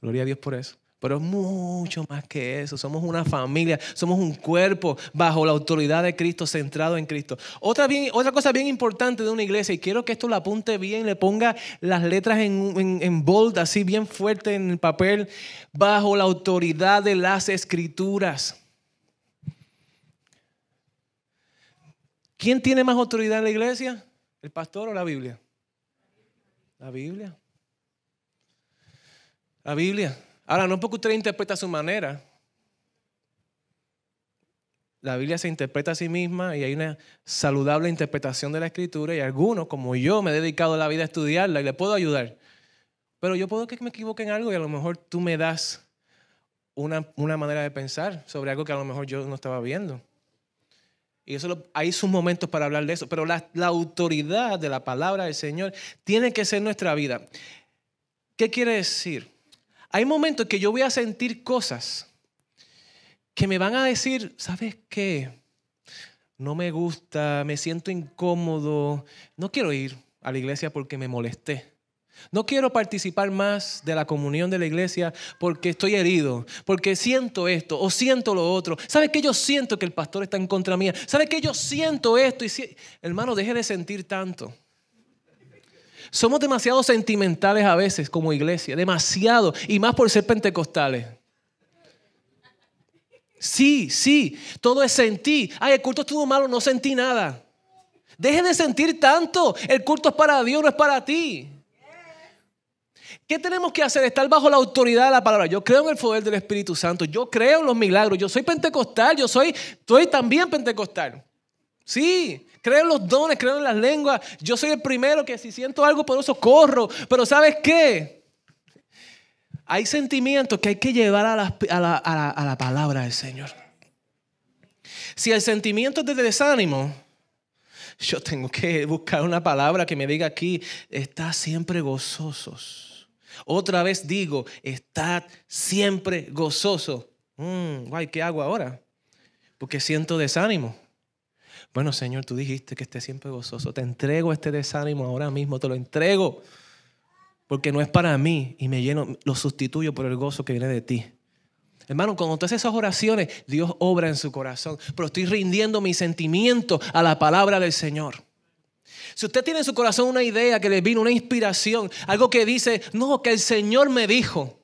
Gloria a Dios por eso. Pero es mucho más que eso. Somos una familia, somos un cuerpo bajo la autoridad de Cristo, centrado en Cristo. Otra, cosa bien importante de una iglesia, y quiero que esto lo apunte bien, le ponga las letras en, en, en bold, así bien fuerte en el papel, bajo la autoridad de las escrituras. ¿Quién tiene más autoridad en la iglesia? ¿El pastor o la Biblia? La Biblia. La Biblia. Ahora, no porque usted interpreta a su manera. La Biblia se interpreta a sí misma y hay una saludable interpretación de la Escritura y algunos, como yo, me he dedicado la vida a estudiarla y le puedo ayudar. Pero yo puedo que me equivoque en algo y a lo mejor tú me das una, manera de pensar sobre algo que a lo mejor yo no estaba viendo. Y eso hay sus momentos para hablar de eso. Pero la, la, autoridad de la palabra del Señor tiene que ser nuestra vida. ¿Qué quiere decir? Hay momentos que yo voy a sentir cosas que me van a decir, ¿sabes qué? No me gusta, me siento incómodo, no quiero ir a la iglesia porque me molesté. No quiero participar más de la comunión de la iglesia porque estoy herido, porque siento esto o siento lo otro. ¿Sabes que yo siento que el pastor está en contra mía? ¿Sabes que yo siento esto? Y Hermano, deje de sentir tanto. Somos demasiado sentimentales a veces como iglesia, demasiado, y más por ser pentecostales. Sí, sí, todo es sentir. Ay, el culto estuvo malo, no sentí nada. Deje de sentir tanto. El culto es para Dios, no es para ti. ¿Qué tenemos que hacer? Estar bajo la autoridad de la palabra. Yo creo en el poder del Espíritu Santo. Yo creo en los milagros. Yo soy pentecostal. Yo soy, soy también pentecostal. Sí, Creo en los dones, creo en las lenguas. Yo soy el primero que si siento algo por eso corro. Pero ¿sabes qué? Hay sentimientos que hay que llevar a la, palabra del Señor. Si el sentimiento es de desánimo, yo tengo que buscar una palabra que me diga aquí, está siempre gozosos. Otra vez digo, estad siempre gozoso. Mm, guay, ¿qué hago ahora? Porque siento desánimo. Bueno, Señor, tú dijiste que esté siempre gozoso. Te entrego este desánimo ahora mismo, te lo entrego. Porque no es para mí y me lleno, lo sustituyo por el gozo que viene de ti. Hermano, cuando tú haces esas oraciones, Dios obra en su corazón. Pero estoy rindiendo mi sentimiento a la palabra del Señor. Si usted tiene en su corazón una idea que le vino, una inspiración, algo que dice, no, que el Señor me dijo.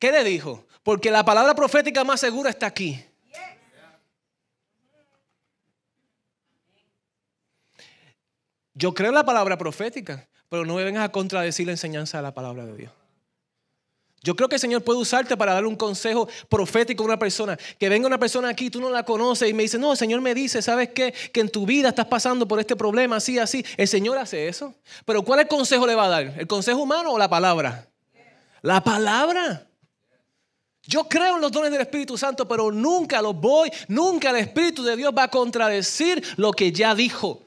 ¿Qué le dijo? Porque la palabra profética más segura está aquí. Yo creo en la palabra profética, pero no me vengas a contradecir la enseñanza de la palabra de Dios. Yo creo que el Señor puede usarte para dar un consejo profético a una persona. Que venga una persona aquí, tú no la conoces y me dice, no, el Señor me dice, ¿sabes qué? Que en tu vida estás pasando por este problema, así, así. El Señor hace eso. Pero ¿cuál es el consejo le va a dar? ¿El consejo humano o la palabra? La palabra. Yo creo en los dones del Espíritu Santo, pero nunca los voy, nunca el Espíritu de Dios va a contradecir lo que ya dijo.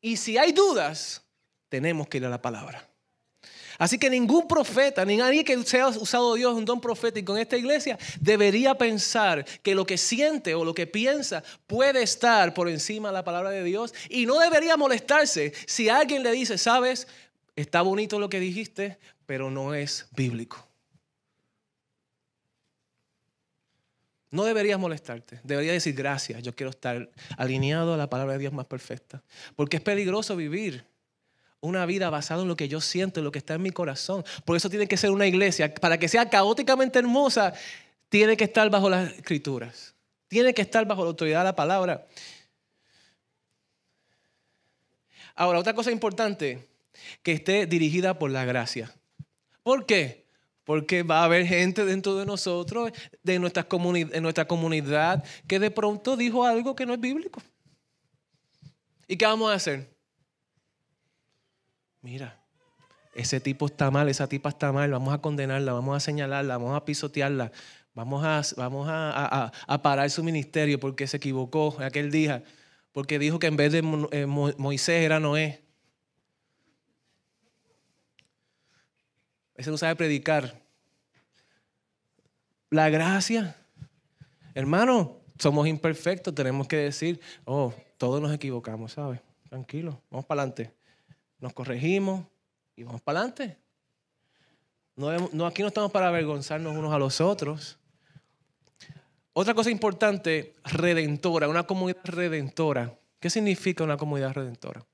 Y si hay dudas, tenemos que ir a la palabra. Así que ningún profeta, ni nadie que sea usado Dios un don profético en esta iglesia, debería pensar que lo que siente o lo que piensa puede estar por encima de la palabra de Dios. Y no debería molestarse si alguien le dice, sabes, está bonito lo que dijiste, pero no es bíblico. No deberías molestarte, deberías decir gracias, yo quiero estar alineado a la palabra de Dios más perfecta. Porque es peligroso vivir una vida basada en lo que yo siento, en lo que está en mi corazón. Por eso tiene que ser una iglesia, para que sea caóticamente hermosa, tiene que estar bajo las escrituras, tiene que estar bajo la autoridad de la palabra. Ahora, otra cosa importante, que esté dirigida por la gracia. ¿Por qué? porque va a haber gente dentro de nosotros, de, nuestra comunidad, que de pronto dijo algo que no es bíblico. ¿Y qué vamos a hacer? Mira, ese tipo está mal, esa tipa está mal, vamos a condenarla, vamos a señalarla, vamos a pisotearla, vamos a, vamos a, parar su ministerio porque se equivocó aquel día, porque dijo que en vez de eh, Moisés era Noé. Ese no sabe predicar. La gracia. Hermano, somos imperfectos, tenemos que decir, oh, todos nos equivocamos, ¿sabes? Tranquilo, vamos para adelante. Nos corregimos y vamos para adelante. No, aquí no estamos para avergonzarnos unos a los otros. Otra cosa importante, redentora, una comunidad redentora. ¿Qué significa una comunidad redentora?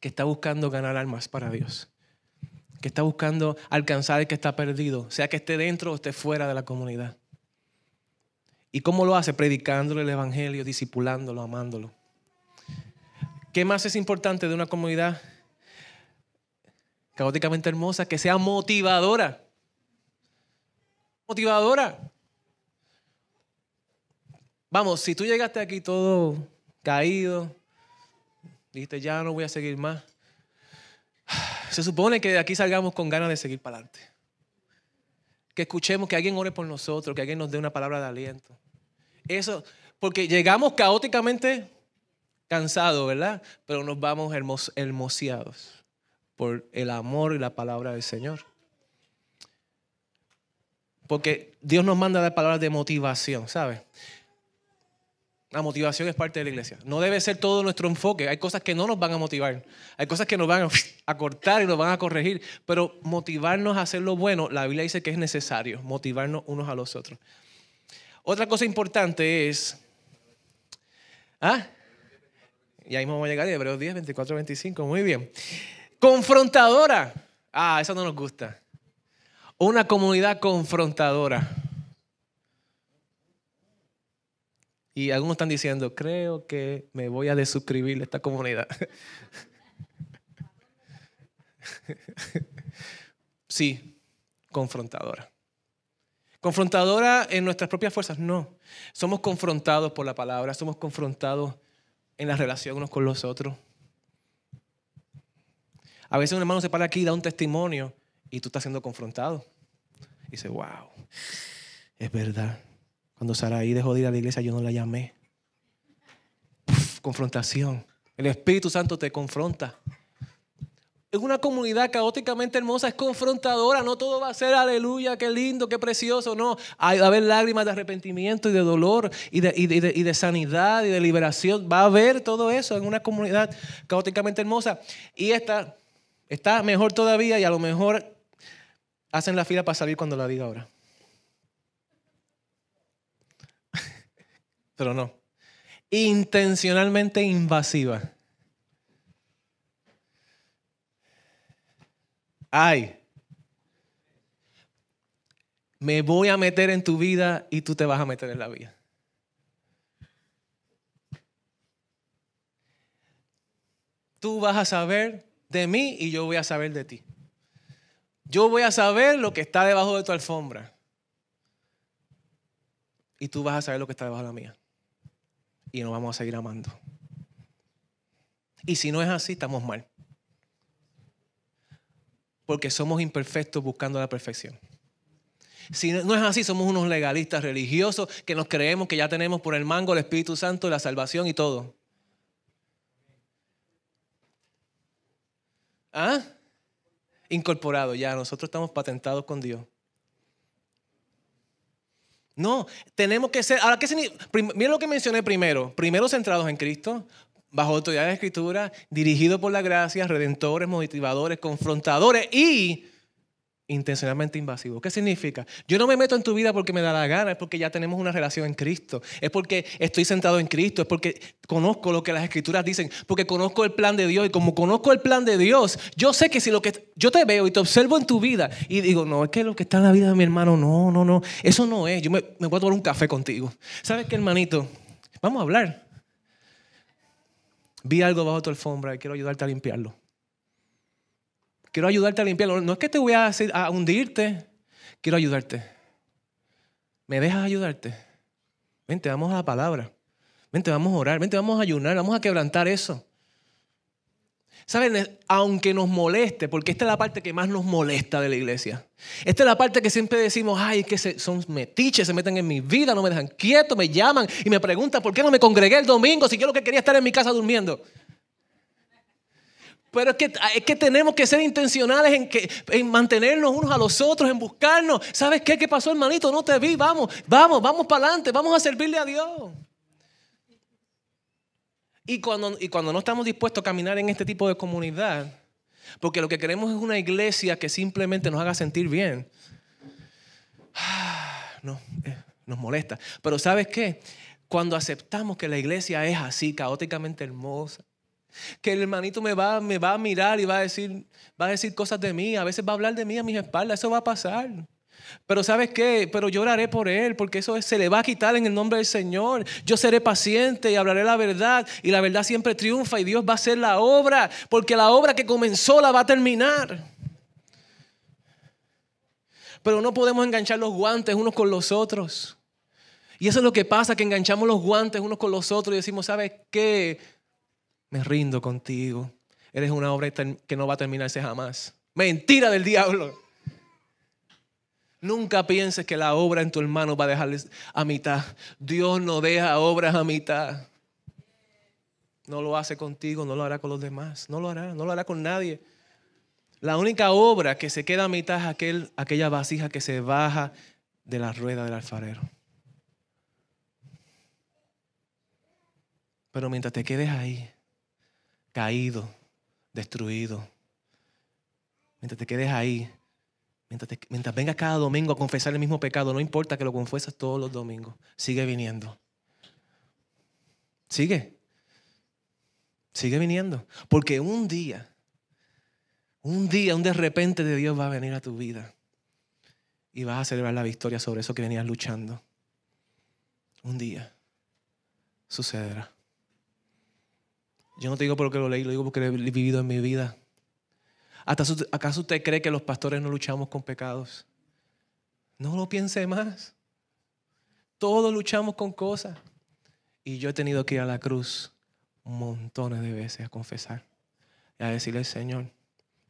Que está buscando ganar almas para Dios que está buscando alcanzar el que está perdido, sea que esté dentro o esté fuera de la comunidad. ¿Y cómo lo hace? Predicándole el Evangelio, discipulándolo, amándolo. ¿Qué más es importante de una comunidad caóticamente hermosa? Que sea motivadora. Motivadora. Vamos, si tú llegaste aquí todo caído, dijiste, ya no voy a seguir más, se supone que de aquí salgamos con ganas de seguir para adelante. Que escuchemos, que alguien ore por nosotros, que alguien nos dé una palabra de aliento. Eso, porque llegamos caóticamente cansados, ¿verdad? Pero nos vamos hermos, hermoseados por el amor y la palabra del Señor. Porque Dios nos manda las palabras de motivación, ¿sabes? La motivación es parte de la iglesia. No debe ser todo nuestro enfoque. Hay cosas que no nos van a motivar. Hay cosas que nos van a cortar y nos van a corregir. Pero motivarnos a hacer lo bueno, la Biblia dice que es necesario. Motivarnos unos a los otros. Otra cosa importante es... ¿Ah? Y ahí vamos a llegar a Hebreos 10, 24, 25. Muy bien. Confrontadora. Ah, eso no nos gusta. Una comunidad confrontadora. Y algunos están diciendo, creo que me voy a desuscribir de esta comunidad. sí, confrontadora. Confrontadora en nuestras propias fuerzas, no. Somos confrontados por la palabra, somos confrontados en la relación unos con los otros. A veces un hermano se para aquí y da un testimonio y tú estás siendo confrontado. Y dices, wow, es verdad. Cuando Saraí dejó de ir a la iglesia, yo no la llamé. confrontación. El Espíritu Santo te confronta. Es una comunidad caóticamente hermosa, es confrontadora. No todo va a ser aleluya, qué lindo, qué precioso. No, va a haber lágrimas de arrepentimiento y de dolor y de, sanidad y de liberación. Va a haber todo eso en una comunidad caóticamente hermosa. Y esta está mejor todavía y a lo mejor hacen la fila para salir cuando la diga ahora. pero no. Intencionalmente invasiva. Ay, me voy a meter en tu vida y tú te vas a meter en la vida. Tú vas a saber de mí y yo voy a saber de ti. Yo voy a saber lo que está debajo de tu alfombra. Y tú vas a saber lo que está debajo de la mía y nos vamos a seguir amando. Y si no es así, estamos mal. Porque somos imperfectos buscando la perfección. Si no es así, somos unos legalistas religiosos que nos creemos que ya tenemos por el mango el Espíritu Santo, la salvación y todo. ¿Ah? Incorporado, ya, nosotros estamos patentados con Dios. No, tenemos que ser. Ahora, ¿qué significa? Mira lo que mencioné primero. Primero centrados en Cristo, bajo autoridad de la Escritura, dirigidos por la gracia, redentores, motivadores, confrontadores y intencionalmente invasivo. ¿Qué significa? Yo no me meto en tu vida porque me da la gana, es porque ya tenemos una relación en Cristo, es porque estoy sentado en Cristo, es porque conozco lo que las escrituras dicen, porque conozco el plan de Dios y como conozco el plan de Dios, yo sé que si lo que yo te veo y te observo en tu vida y digo, no, es que lo que está en la vida de mi hermano, no, no, no, eso no es, yo me, voy a tomar un café contigo. ¿Sabes qué, hermanito? Vamos a hablar. Vi algo bajo tu alfombra y quiero ayudarte a limpiarlo. Quiero ayudarte a limpiarlo. No es que te voy a, hacer, a hundirte, quiero ayudarte. ¿Me dejas ayudarte? Vente, vamos a la palabra. Vente, vamos a orar. Vente, vamos a ayunar. Vamos a quebrantar eso. ¿Saben? Aunque nos moleste, porque esta es la parte que más nos molesta de la iglesia. Esta es la parte que siempre decimos, ay, que son metiches, se meten en mi vida, no me dejan quieto, me llaman y me preguntan por qué no me congregué el domingo si yo lo que quería estar en mi casa durmiendo. Pero ah, es que, tenemos que ser intencionales en, que, mantenernos unos a los otros, en buscarnos. ¿Sabes qué? ¿Qué pasó, hermanito? No te vi. Vamos, vamos, vamos para adelante. Vamos a servirle a Dios. Y cuando, y cuando no estamos dispuestos a caminar en este tipo de comunidad, porque lo que queremos es una iglesia que simplemente nos haga sentir bien. Ah, no, eh, nos molesta. Pero ¿sabes qué? Cuando aceptamos que la iglesia es así, caóticamente hermosa, que el hermanito me va, me va a mirar y va a, decir, va a decir cosas de mí. A veces va a hablar de mí a mis espaldas. Eso va a pasar. Pero sabes qué, pero lloraré por él, porque eso se le va a quitar en el nombre del Señor. Yo seré paciente y hablaré la verdad, y la verdad siempre triunfa, y Dios va a hacer la obra, porque la obra que comenzó la va a terminar. Pero no podemos enganchar los guantes unos con los otros. Y eso es lo que pasa, que enganchamos los guantes unos con los otros y decimos, ¿sabes qué? me rindo contigo. Eres una obra que no va a terminarse jamás. Mentira del diablo. Nunca pienses que la obra en tu hermano va a dejarles a mitad. Dios no deja obras a mitad. No lo hace contigo, no lo hará con los demás, no lo hará, no lo hará con nadie. La única obra que se queda a mitad es aquel, aquella vasija que se baja de la rueda del alfarero. Pero mientras te quedes ahí, caído, destruido. Mientras te quedes ahí, mientras, mientras vengas cada domingo a confesar el mismo pecado, no importa que lo confesas todos los domingos, sigue viniendo. Sigue. Sigue viniendo. Porque un día, un día, un de repente de Dios va a venir a tu vida. Y vas a celebrar la victoria sobre eso que venías luchando. Un día sucederá. Yo no te digo porque lo leí, lo digo porque lo he vivido en mi vida. ¿Acaso usted cree que los pastores no luchamos con pecados? No lo piense más. Todos luchamos con cosas. Y yo he tenido que ir a la cruz montones de veces a confesar y a decirle, Señor,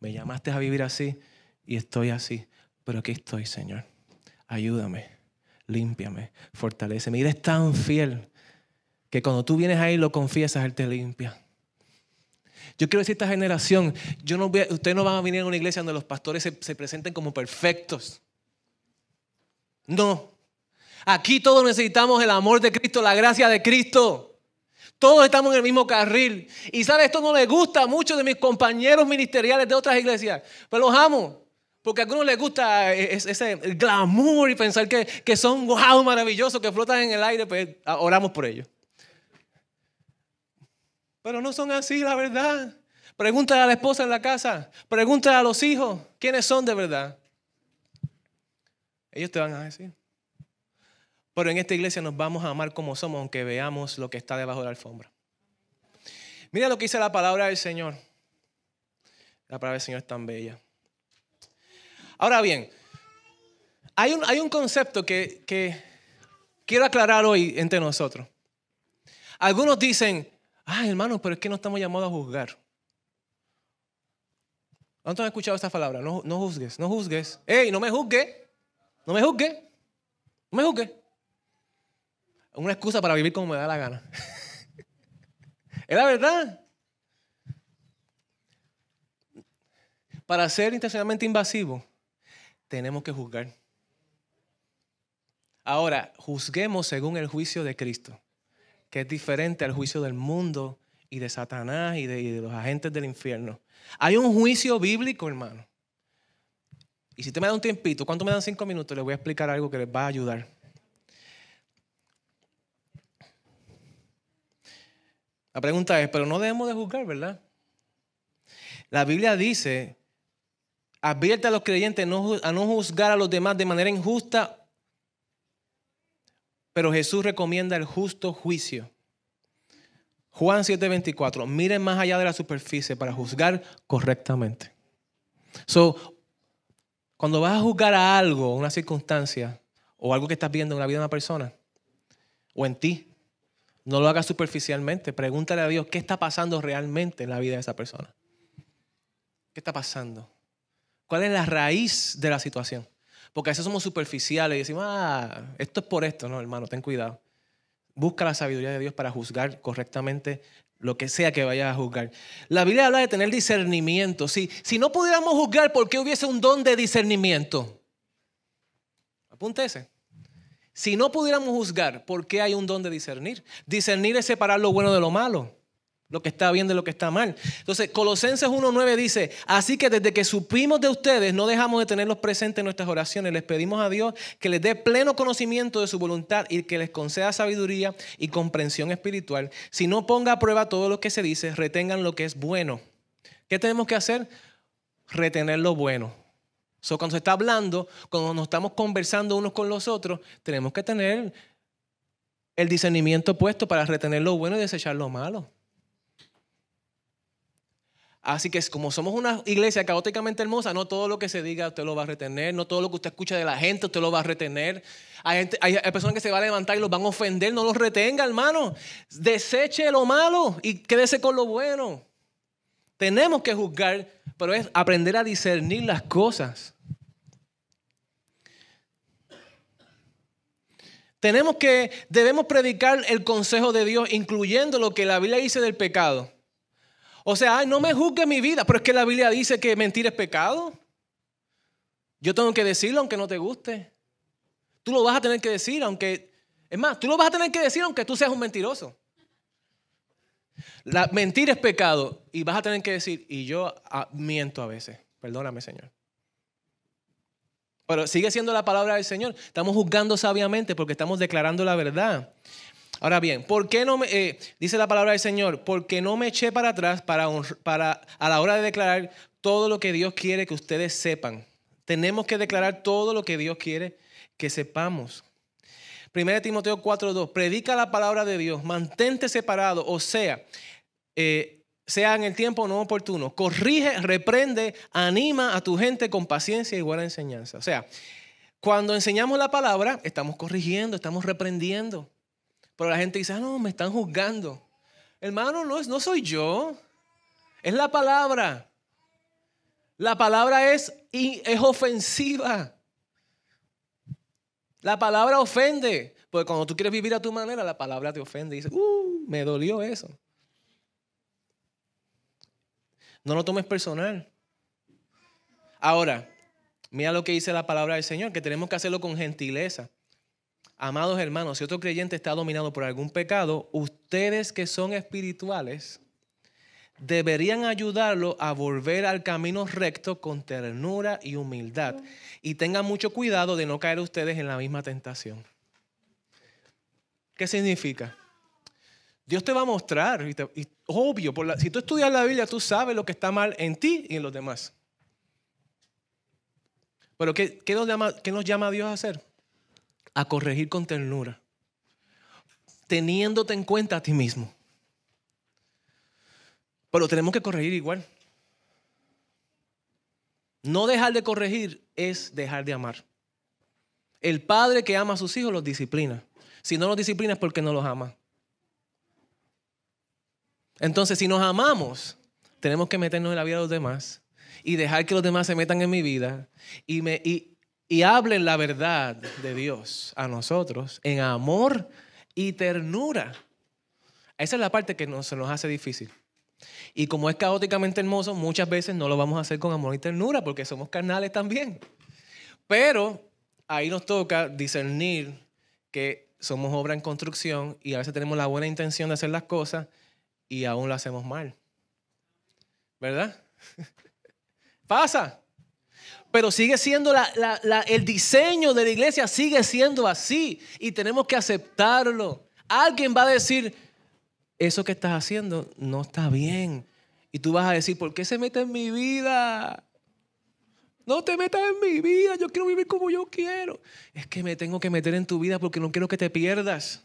me llamaste a vivir así y estoy así, pero aquí estoy, Señor. Ayúdame, límpiame, fortaleceme. Y eres tan fiel que cuando tú vienes ahí lo confiesas, Él te limpia. Yo quiero decir a esta generación, yo no voy ustedes no van a venir a una iglesia donde los pastores se, presenten como perfectos. No. Aquí todos necesitamos el amor de Cristo, la gracia de Cristo. Todos estamos en el mismo carril. Y sabe, esto no le gusta a muchos de mis compañeros ministeriales de otras iglesias. Pero los amo. Porque a algunos les gusta eh, ese glamour y pensar que, son wow, maravillosos, que flotan en el aire. Pues ah, oramos por ellos. Pero no son así, la verdad. Pregunta a la esposa en la casa, Pregunta a los hijos, ¿quiénes son de verdad? Ellos te van a decir. Pero en esta iglesia nos vamos a amar como somos, aunque veamos lo que está debajo de la alfombra. Mira lo que dice la palabra del Señor. La palabra del Señor es tan bella. Ahora bien, hay un, hay un concepto que, que quiero aclarar hoy entre nosotros. Algunos dicen, Ah, hermano, pero es que no estamos llamados a juzgar. ¿Cuántos han escuchado esta palabra? No, no juzgues, no juzgues. ¡Ey, no me juzgues! ¡No me juzgues! ¡No me juzgues! Una excusa para vivir como me da la gana. es la verdad. Para ser intencionalmente invasivo, tenemos que juzgar. Ahora, juzguemos según el juicio de Cristo que es diferente al juicio del mundo y de Satanás y de, los agentes del infierno. Hay un juicio bíblico, hermano. Y si te me da un tiempito, ¿cuánto me dan cinco minutos? Les voy a explicar algo que les va a ayudar. La pregunta es, pero no debemos de juzgar, ¿verdad? La Biblia dice, advierte a los creyentes a no juzgar a los demás de manera injusta pero Jesús recomienda el justo juicio. Juan 7:24, miren más allá de la superficie para juzgar correctamente. So, cuando vas a juzgar a algo, una circunstancia, o algo que estás viendo en la vida de una persona, o en ti, no lo hagas superficialmente. Pregúntale a Dios qué está pasando realmente en la vida de esa persona. ¿Qué está pasando? ¿Cuál es la raíz de la situación? Porque a veces somos superficiales y decimos, ah, esto es por esto. No, hermano, ten cuidado. Busca la sabiduría de Dios para juzgar correctamente lo que sea que vayas a juzgar. La Biblia habla de tener discernimiento. Si, si no pudiéramos juzgar, ¿por qué hubiese un don de discernimiento? Apúntese. Si no pudiéramos juzgar, ¿por qué hay un don de discernir? Discernir es separar lo bueno de lo malo lo que está bien de lo que está mal. Entonces, Colosenses 1.9 dice, así que desde que supimos de ustedes, no dejamos de tenerlos presentes en nuestras oraciones, les pedimos a Dios que les dé pleno conocimiento de su voluntad y que les conceda sabiduría y comprensión espiritual. Si no ponga a prueba todo lo que se dice, retengan lo que es bueno. ¿Qué tenemos que hacer? Retener lo bueno. cuando se está hablando, cuando nos estamos conversando unos con los otros, tenemos que tener el discernimiento puesto para retener lo bueno y desechar lo malo. Así que como somos una iglesia caóticamente hermosa, no todo lo que se diga usted lo va a retener, no todo lo que usted escucha de la gente usted lo va a retener. Hay, hay personas que se van a levantar y los van a ofender, no los retenga, hermano. Deseche lo malo y quédese con lo bueno. Tenemos que juzgar, pero es aprender a discernir las cosas. Tenemos que, debemos predicar el consejo de Dios, incluyendo lo que la Biblia dice del pecado. O sea, no me juzgue mi vida, pero es que la Biblia dice que mentir es pecado. Yo tengo que decirlo aunque no te guste. Tú lo vas a tener que decir aunque... Es más, tú lo vas a tener que decir aunque tú seas un mentiroso. La mentira es pecado y vas a tener que decir, y yo ah, miento a veces, perdóname Señor. Pero sigue siendo la palabra del Señor. Estamos juzgando sabiamente porque estamos declarando la verdad. Ahora bien, ¿por qué no me, eh, dice la palabra del Señor, porque no me eché para atrás para, a la hora de declarar todo lo que Dios quiere que ustedes sepan? Tenemos que declarar todo lo que Dios quiere que sepamos. 1 Timoteo 4.2, predica la palabra de Dios, mantente separado, o sea, eh, sea en el tiempo no oportuno, corrige, reprende, anima a tu gente con paciencia y buena enseñanza. O sea, cuando enseñamos la palabra, estamos corrigiendo, estamos reprendiendo. Pero la gente dice, ah, no, me están juzgando. Hermano, no, no soy yo. Es la palabra. La palabra es, es ofensiva. La palabra ofende. Porque cuando tú quieres vivir a tu manera, la palabra te ofende. Y uh, me dolió eso. No lo tomes personal. Ahora, mira lo que dice la palabra del Señor, que tenemos que hacerlo con gentileza. Amados hermanos, si otro creyente está dominado por algún pecado, ustedes que son espirituales deberían ayudarlo a volver al camino recto con ternura y humildad. Y tengan mucho cuidado de no caer ustedes en la misma tentación. ¿Qué significa? Dios te va a mostrar, obvio, si tú estudias la Biblia, tú sabes lo que está mal en ti y en los demás. Pero ¿qué, nos, llama, nos llama Dios a hacer? a corregir con ternura, teniéndote en cuenta a ti mismo. Pero tenemos que corregir igual. No dejar de corregir es dejar de amar. El padre que ama a sus hijos los disciplina. Si no los disciplina es porque no los ama. Entonces, si nos amamos, tenemos que meternos en la vida de los demás y dejar que los demás se metan en mi vida y, me, y, y hablen la verdad de Dios a nosotros en amor y ternura. Esa es la parte que nos, se nos hace difícil. Y como es caóticamente hermoso, muchas veces no lo vamos a hacer con amor y ternura porque somos carnales también. Pero ahí nos toca discernir que somos obra en construcción y a veces tenemos la buena intención de hacer las cosas y aún lo hacemos mal. ¿Verdad? Pasa. Pero sigue siendo el diseño de la iglesia, sigue siendo así y tenemos que aceptarlo. Alguien va a decir, eso que estás haciendo no está bien. Y tú vas a decir, ¿por qué se mete en mi vida? No te metas en mi vida, yo quiero vivir como yo quiero. Es que me tengo que meter en tu vida porque no quiero que te pierdas.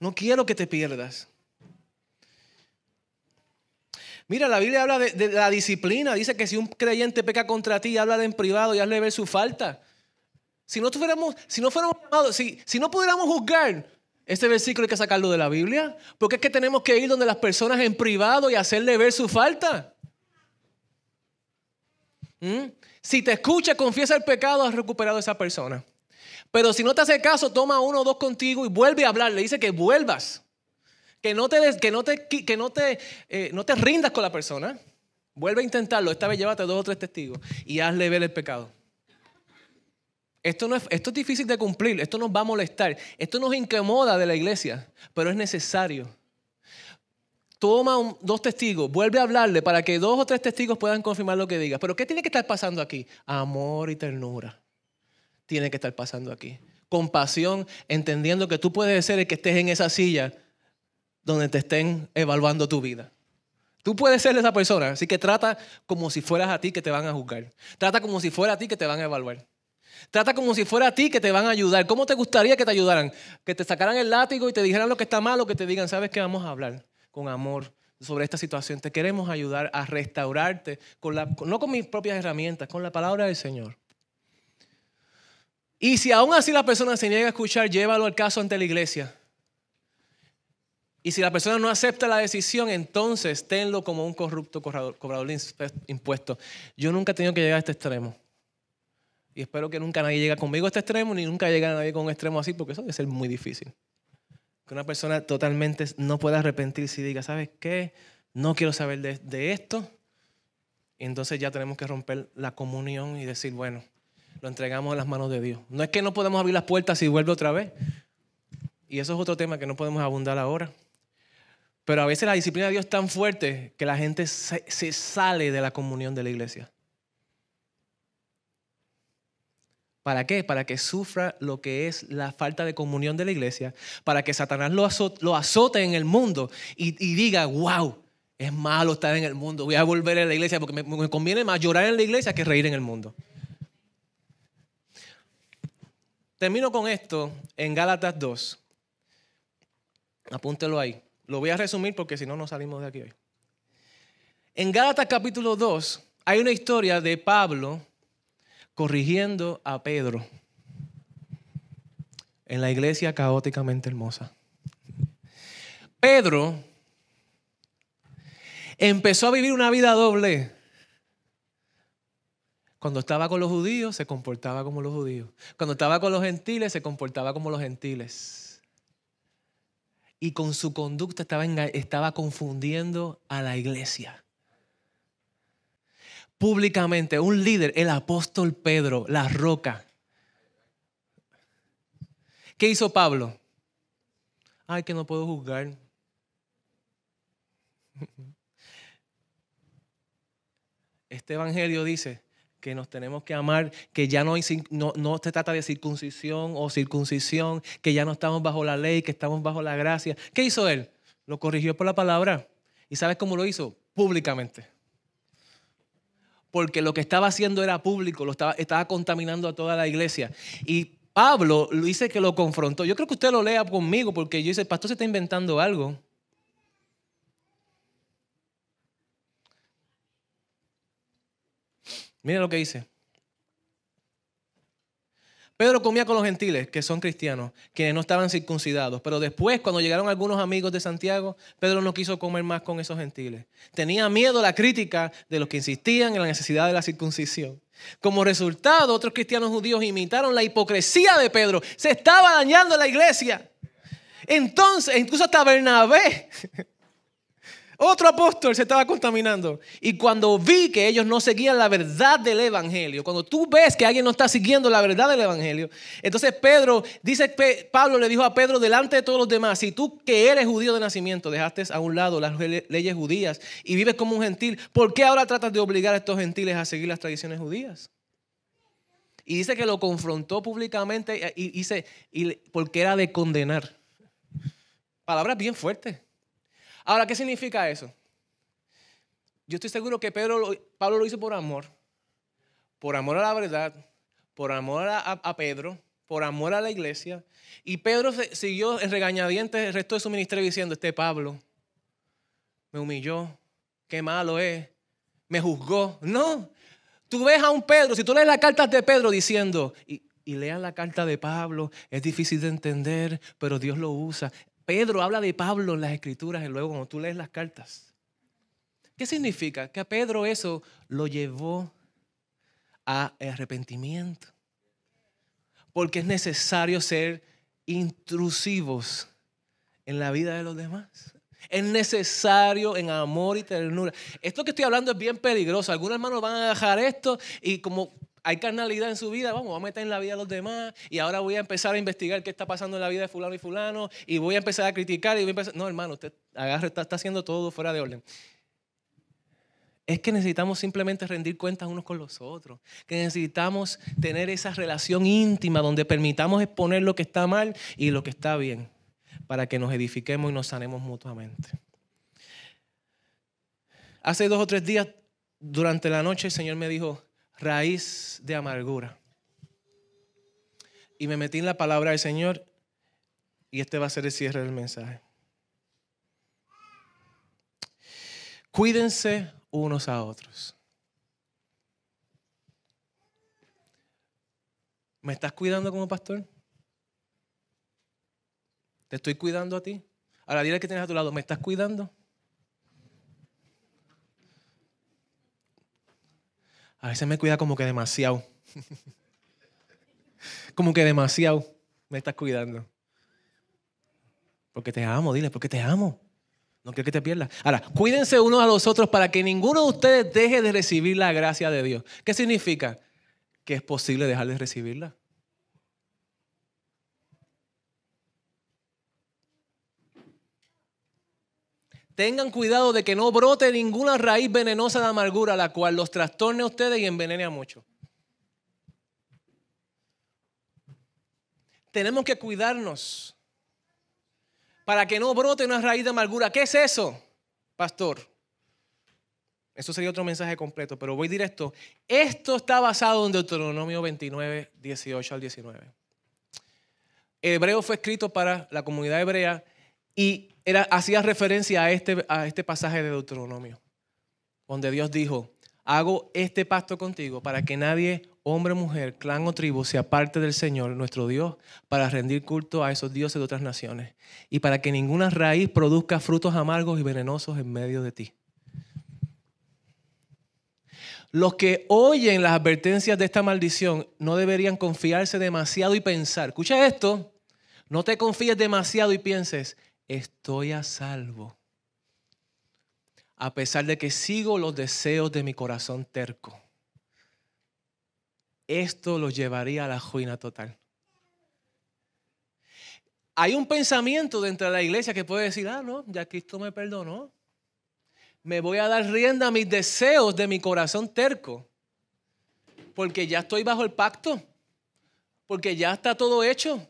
No quiero que te pierdas. Mira, la Biblia habla de, la disciplina. Dice que si un creyente peca contra ti, habla en privado y hazle ver su falta. Si no, tuviéramos, si no fuéramos si, no pudiéramos juzgar, este versículo hay que sacarlo de la Biblia. Porque es que tenemos que ir donde las personas en privado y hacerle ver su falta. ¿Mm? Si te escucha, confiesa el pecado, has recuperado a esa persona. Pero si no te hace caso, toma uno o dos contigo y vuelve a hablar. Le dice que vuelvas. Que no te, que no te, que no te, eh, no te rindas con la persona. Vuelve a intentarlo. Esta vez llévate dos o tres testigos y hazle ver el pecado. Esto, no es, esto es difícil de cumplir, esto nos va a molestar, esto nos incomoda de la iglesia, pero es necesario. Toma dos testigos, vuelve a hablarle para que dos o tres testigos puedan confirmar lo que digas. Pero ¿qué tiene que estar pasando aquí? Amor y ternura. Tiene que estar pasando aquí. Compasión, entendiendo que tú puedes ser el que estés en esa silla donde te estén evaluando tu vida. Tú puedes ser esa persona, así que trata como si fueras a ti que te van a juzgar. Trata como si fuera a ti que te van a evaluar. Trata como si fuera a ti que te van a ayudar. ¿Cómo te gustaría que te ayudaran? Que te sacaran el látigo y te dijeran lo que está malo, que te digan, ¿sabes qué? Vamos a hablar con amor sobre esta situación. Te queremos ayudar a restaurarte, con la, no con mis propias herramientas, con la palabra del Señor. Y si aún así la persona se niega a escuchar, llévalo al caso ante la iglesia. Y si la persona no acepta la decisión, entonces tenlo como un corrupto cobrador, de impuestos. Yo nunca he tenido que llegar a este extremo. Y espero que nunca nadie llegue conmigo a este extremo, ni nunca llegue a nadie con un extremo así, porque eso debe ser muy difícil. Que una persona totalmente no pueda arrepentirse y diga, ¿sabes qué? No quiero saber de, esto. Y entonces ya tenemos que romper la comunión y decir, bueno, lo entregamos a las manos de Dios. No es que no podemos abrir las puertas y vuelve otra vez. Y eso es otro tema que no podemos abundar ahora pero a veces la disciplina de Dios es tan fuerte que la gente se, sale de la comunión de la iglesia. ¿Para qué? Para que sufra lo que es la falta de comunión de la iglesia, para que Satanás lo azote, en el mundo y, diga, wow, es malo estar en el mundo, voy a volver a la iglesia porque me, me conviene más llorar en la iglesia que reír en el mundo. Termino con esto en Gálatas 2. Apúntelo ahí. Lo voy a resumir porque si no, no salimos de aquí hoy. En Gálatas capítulo 2 hay una historia de Pablo corrigiendo a Pedro en la iglesia caóticamente hermosa. Pedro empezó a vivir una vida doble. Cuando estaba con los judíos, se comportaba como los judíos. Cuando estaba con los gentiles, se comportaba como los gentiles y con su conducta estaba, estaba confundiendo a la iglesia. Públicamente, un líder, el apóstol Pedro, la roca. ¿Qué hizo Pablo? Ay, que no puedo juzgar. Este evangelio dice, que nos tenemos que amar, que ya no, no, no, se trata de circuncisión o circuncisión, que ya no estamos bajo la ley, que estamos bajo la gracia. ¿Qué hizo él? Lo corrigió por la palabra. ¿Y sabes cómo lo hizo? Públicamente. Porque lo que estaba haciendo era público, lo estaba, estaba contaminando a toda la iglesia. Y Pablo lo dice que lo confrontó. Yo creo que usted lo lea conmigo porque yo dice, pastor se está inventando algo. Mira lo que dice. Pedro comía con los gentiles, que son cristianos, quienes no estaban circuncidados. Pero después, cuando llegaron algunos amigos de Santiago, Pedro no quiso comer más con esos gentiles. Tenía miedo a la crítica de los que insistían en la necesidad de la circuncisión. Como resultado, otros cristianos judíos imitaron la hipocresía de Pedro. Se estaba dañando la iglesia. Entonces, incluso hasta Bernabé otro apóstol se estaba contaminando. Y cuando vi que ellos no seguían la verdad del Evangelio, cuando tú ves que alguien no está siguiendo la verdad del Evangelio, entonces Pedro, dice Pablo le dijo a Pedro delante de todos los demás, si tú que eres judío de nacimiento dejaste a un lado las leyes judías y vives como un gentil, ¿por qué ahora tratas de obligar a estos gentiles a seguir las tradiciones judías? Y dice que lo confrontó públicamente eh, y, dice, porque era de condenar. Palabras bien fuertes. Ahora, ¿qué significa eso? Yo estoy seguro que Pedro Pablo lo hizo por amor, por amor a la verdad, por amor a, Pedro, por amor a la iglesia. Y Pedro siguió en regañadientes el resto de su ministerio diciendo, este Pablo me humilló, qué malo es, me juzgó. No, tú ves a un Pedro, si tú lees las cartas de Pedro diciendo, y, y la carta de Pablo, es difícil de entender, pero Dios lo usa. Pedro habla de Pablo en las escrituras y luego cuando tú lees las cartas. ¿Qué significa? Que a Pedro eso lo llevó a arrepentimiento. Porque es necesario ser intrusivos en la vida de los demás. Es necesario en amor y ternura. Esto que estoy hablando es bien peligroso. Algunos hermanos van a dejar esto y como hay carnalidad en su vida, vamos, voy a meter en la vida a los demás y ahora voy a empezar a investigar qué está pasando en la vida de fulano y fulano y voy a empezar a criticar y voy a empezar... No, hermano, usted agarra, está haciendo todo fuera de orden. Es que necesitamos simplemente rendir cuentas unos con los otros, que necesitamos tener esa relación íntima donde permitamos exponer lo que está mal y lo que está bien, para que nos edifiquemos y nos sanemos mutuamente. Hace dos o tres días, durante la noche, el Señor me dijo, raíz de amargura. Y me metí en la palabra del Señor y este va a ser el cierre del mensaje. Cuídense unos a otros. ¿Me estás cuidando como pastor? ¿Te estoy cuidando a ti? A la que tienes a tu lado, ¿me estás cuidando? a veces me cuida como que demasiado. como que demasiado me estás cuidando. Porque te amo, dile, porque te amo. No quiero que te pierdas. Ahora, cuídense unos a los otros para que ninguno de ustedes deje de recibir la gracia de Dios. ¿Qué significa? Que es posible dejar de recibirla. Tengan cuidado de que no brote ninguna raíz venenosa de amargura, la cual los trastorne a ustedes y envenene a muchos. Tenemos que cuidarnos para que no brote una raíz de amargura. ¿Qué es eso, pastor? Eso sería otro mensaje completo, pero voy directo. Esto está basado en Deuteronomio 29, 18 al 19. hebreo fue escrito para la comunidad hebrea y hacía referencia a este, a este pasaje de Deuteronomio, donde Dios dijo, hago este pacto contigo para que nadie, hombre, mujer, clan o tribu, se aparte del Señor, nuestro Dios, para rendir culto a esos dioses de otras naciones, y para que ninguna raíz produzca frutos amargos y venenosos en medio de ti. Los que oyen las advertencias de esta maldición no deberían confiarse demasiado y pensar, escucha esto, no te confíes demasiado y pienses, estoy a salvo. A pesar de que sigo los deseos de mi corazón terco, esto lo llevaría a la ruina total. Hay un pensamiento dentro de la iglesia que puede decir, ah, no, ya Cristo me perdonó. Me voy a dar rienda a mis deseos de mi corazón terco. Porque ya estoy bajo el pacto. Porque ya está todo hecho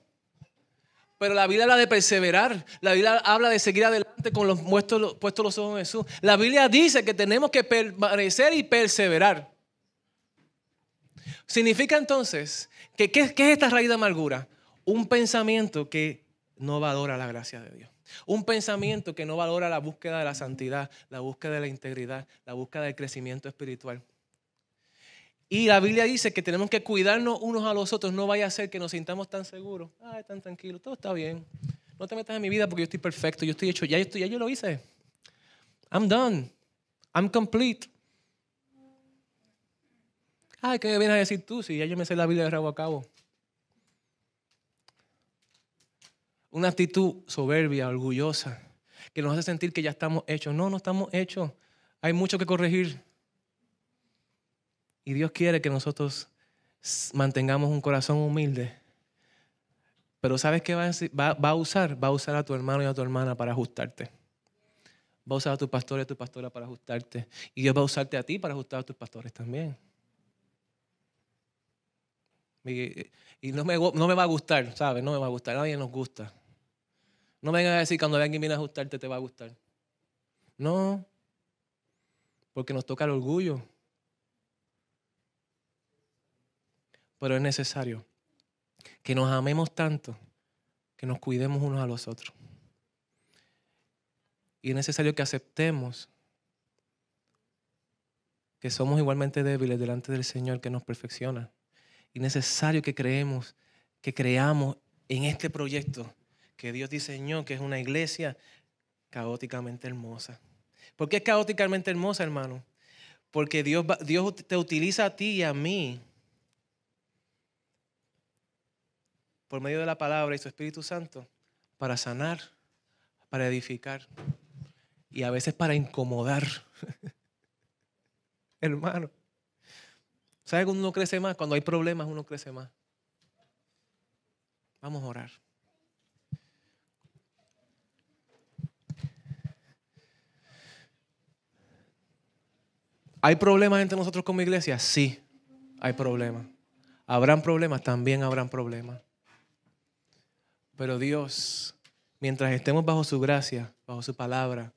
pero la Biblia habla de perseverar. La Biblia habla de seguir adelante con los puestos, puestos los ojos en Jesús. La Biblia dice que tenemos que permanecer y perseverar. Significa entonces que qué es esta raíz de amargura? Un pensamiento que no valora la gracia de Dios. Un pensamiento que no valora la búsqueda de la santidad, la búsqueda de la integridad, la búsqueda del crecimiento espiritual. Y la Biblia dice que tenemos que cuidarnos unos a los otros. No vaya a ser que nos sintamos tan seguros. Ay, ah, tan tranquilo, todo está bien. No te metas en mi vida porque yo estoy perfecto, yo estoy hecho, ya, estoy, ya yo lo hice. I'm done. I'm complete. Ay, ¿qué vienes a decir tú si ya yo me sé la Biblia de rabo a cabo? Una actitud soberbia, orgullosa, que nos hace sentir que ya estamos hechos. No, no estamos hechos. Hay mucho que corregir. Y Dios quiere que nosotros mantengamos un corazón humilde. Pero ¿sabes qué va a, usar? Va a usar a tu hermano y a tu hermana para ajustarte. Va a usar a tu pastor y a tu pastora para ajustarte. Y Dios va a usarte a ti para ajustar a tus pastores también. Y, no, me, va a gustar, ¿sabes? No me va a gustar. A nadie nos gusta. No me vengas a decir cuando alguien viene a ajustarte te va a gustar. No. Porque nos toca el orgullo. pero es necesario que nos amemos tanto que nos cuidemos unos a los otros. Y es necesario que aceptemos que somos igualmente débiles delante del Señor que nos perfecciona. Y es necesario que creemos, que creamos en este proyecto que Dios diseñó, que es una iglesia caóticamente hermosa. ¿Por qué es caóticamente hermosa, hermano? Porque Dios, Dios te utiliza a ti y a mí por medio de la palabra y su Espíritu Santo para sanar, para edificar y a veces para incomodar. Hermano, ¿sabe que uno crece más? Cuando hay problemas uno crece más. Vamos a orar. ¿Hay problemas entre nosotros como iglesia? Sí, hay problemas. ¿Habrán problemas? También habrán problemas. Pero Dios, mientras estemos bajo su gracia, bajo su palabra,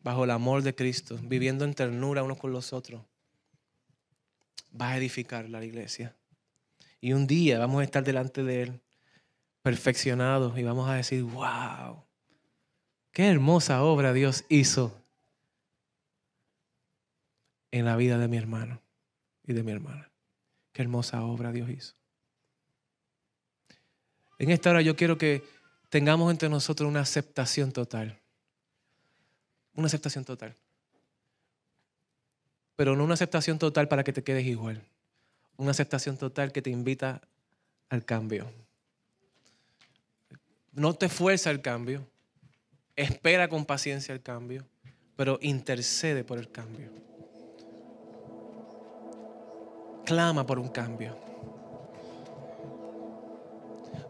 bajo el amor de Cristo, viviendo en ternura unos con los otros, va a edificar la iglesia. Y un día vamos a estar delante de Él, perfeccionados, y vamos a decir, wow, qué hermosa obra Dios hizo en la vida de mi hermano y de mi hermana. Qué hermosa obra Dios hizo. En esta hora yo quiero que tengamos entre nosotros una aceptación total. Una aceptación total. Pero no una aceptación total para que te quedes igual. Una aceptación total que te invita al cambio. No te fuerza el cambio. Espera con paciencia el cambio. Pero intercede por el cambio. Clama por un cambio.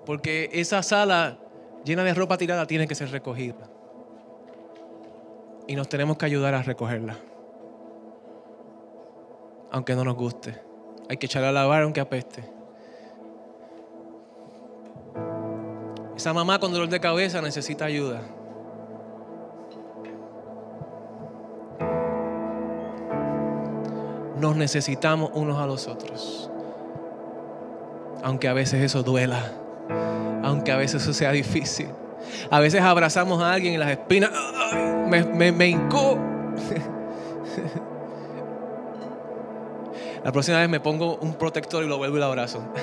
Porque esa sala llena de ropa tirada tiene que ser recogida. Y nos tenemos que ayudar a recogerla. Aunque no nos guste. Hay que echarla a lavar aunque apeste. Esa mamá con dolor de cabeza necesita ayuda. Nos necesitamos unos a los otros. Aunque a veces eso duela aunque a veces eso sea difícil. A veces abrazamos a alguien y las espinas me, me, La próxima vez me pongo un protector y lo vuelvo y lo abrazo.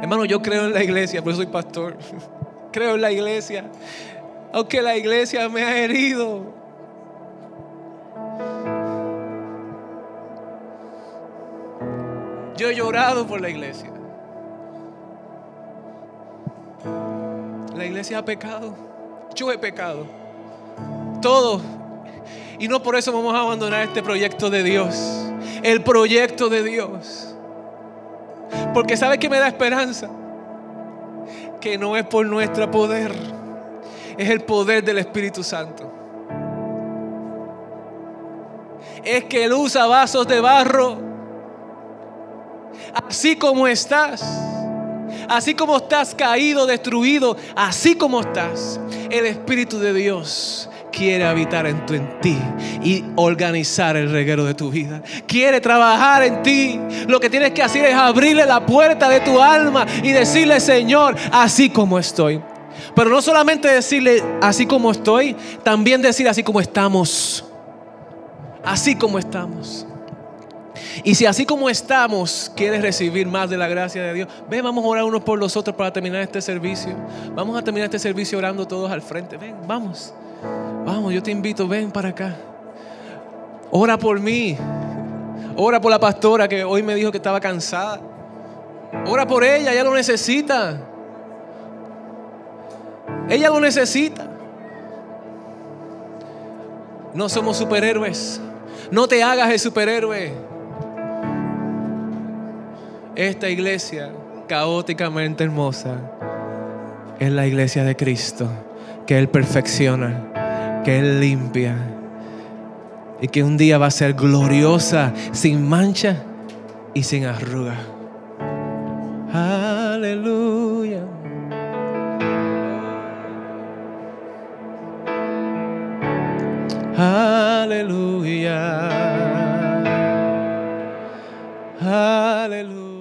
Hermano, yo creo en la iglesia, por eso soy pastor. Creo en la iglesia. Aunque la iglesia me ha herido, Yo he llorado por la iglesia. La iglesia ha pecado. Yo he pecado. Todo. Y no por eso vamos a abandonar este proyecto de Dios. El proyecto de Dios. Porque sabes que me da esperanza. Que no es por nuestro poder. Es el poder del Espíritu Santo. Es que Él usa vasos de barro Así como estás. Así como estás caído, destruido, así como estás, el Espíritu de Dios quiere habitar en, tu, en ti y organizar el reguero de tu vida. Quiere trabajar en ti. Lo que tienes que hacer es abrirle la puerta de tu alma y decirle, Señor, así como estoy. Pero no solamente decirle, así como estoy, también decir, así como estamos. Así como estamos. Y si así como estamos, quieres recibir más de la gracia de Dios, ven, vamos a orar unos por los otros para terminar este servicio. Vamos a terminar este servicio orando todos al frente. Ven, vamos. Vamos, yo te invito, ven para acá. Ora por mí. Ora por la pastora que hoy me dijo que estaba cansada. Ora por ella, ella lo necesita. Ella lo necesita. No somos superhéroes. No te hagas el superhéroe. Esta iglesia caóticamente hermosa es la iglesia de Cristo, que Él perfecciona, que Él limpia y que un día va a ser gloriosa, sin mancha y sin arruga. Aleluya. Aleluya. Aleluya.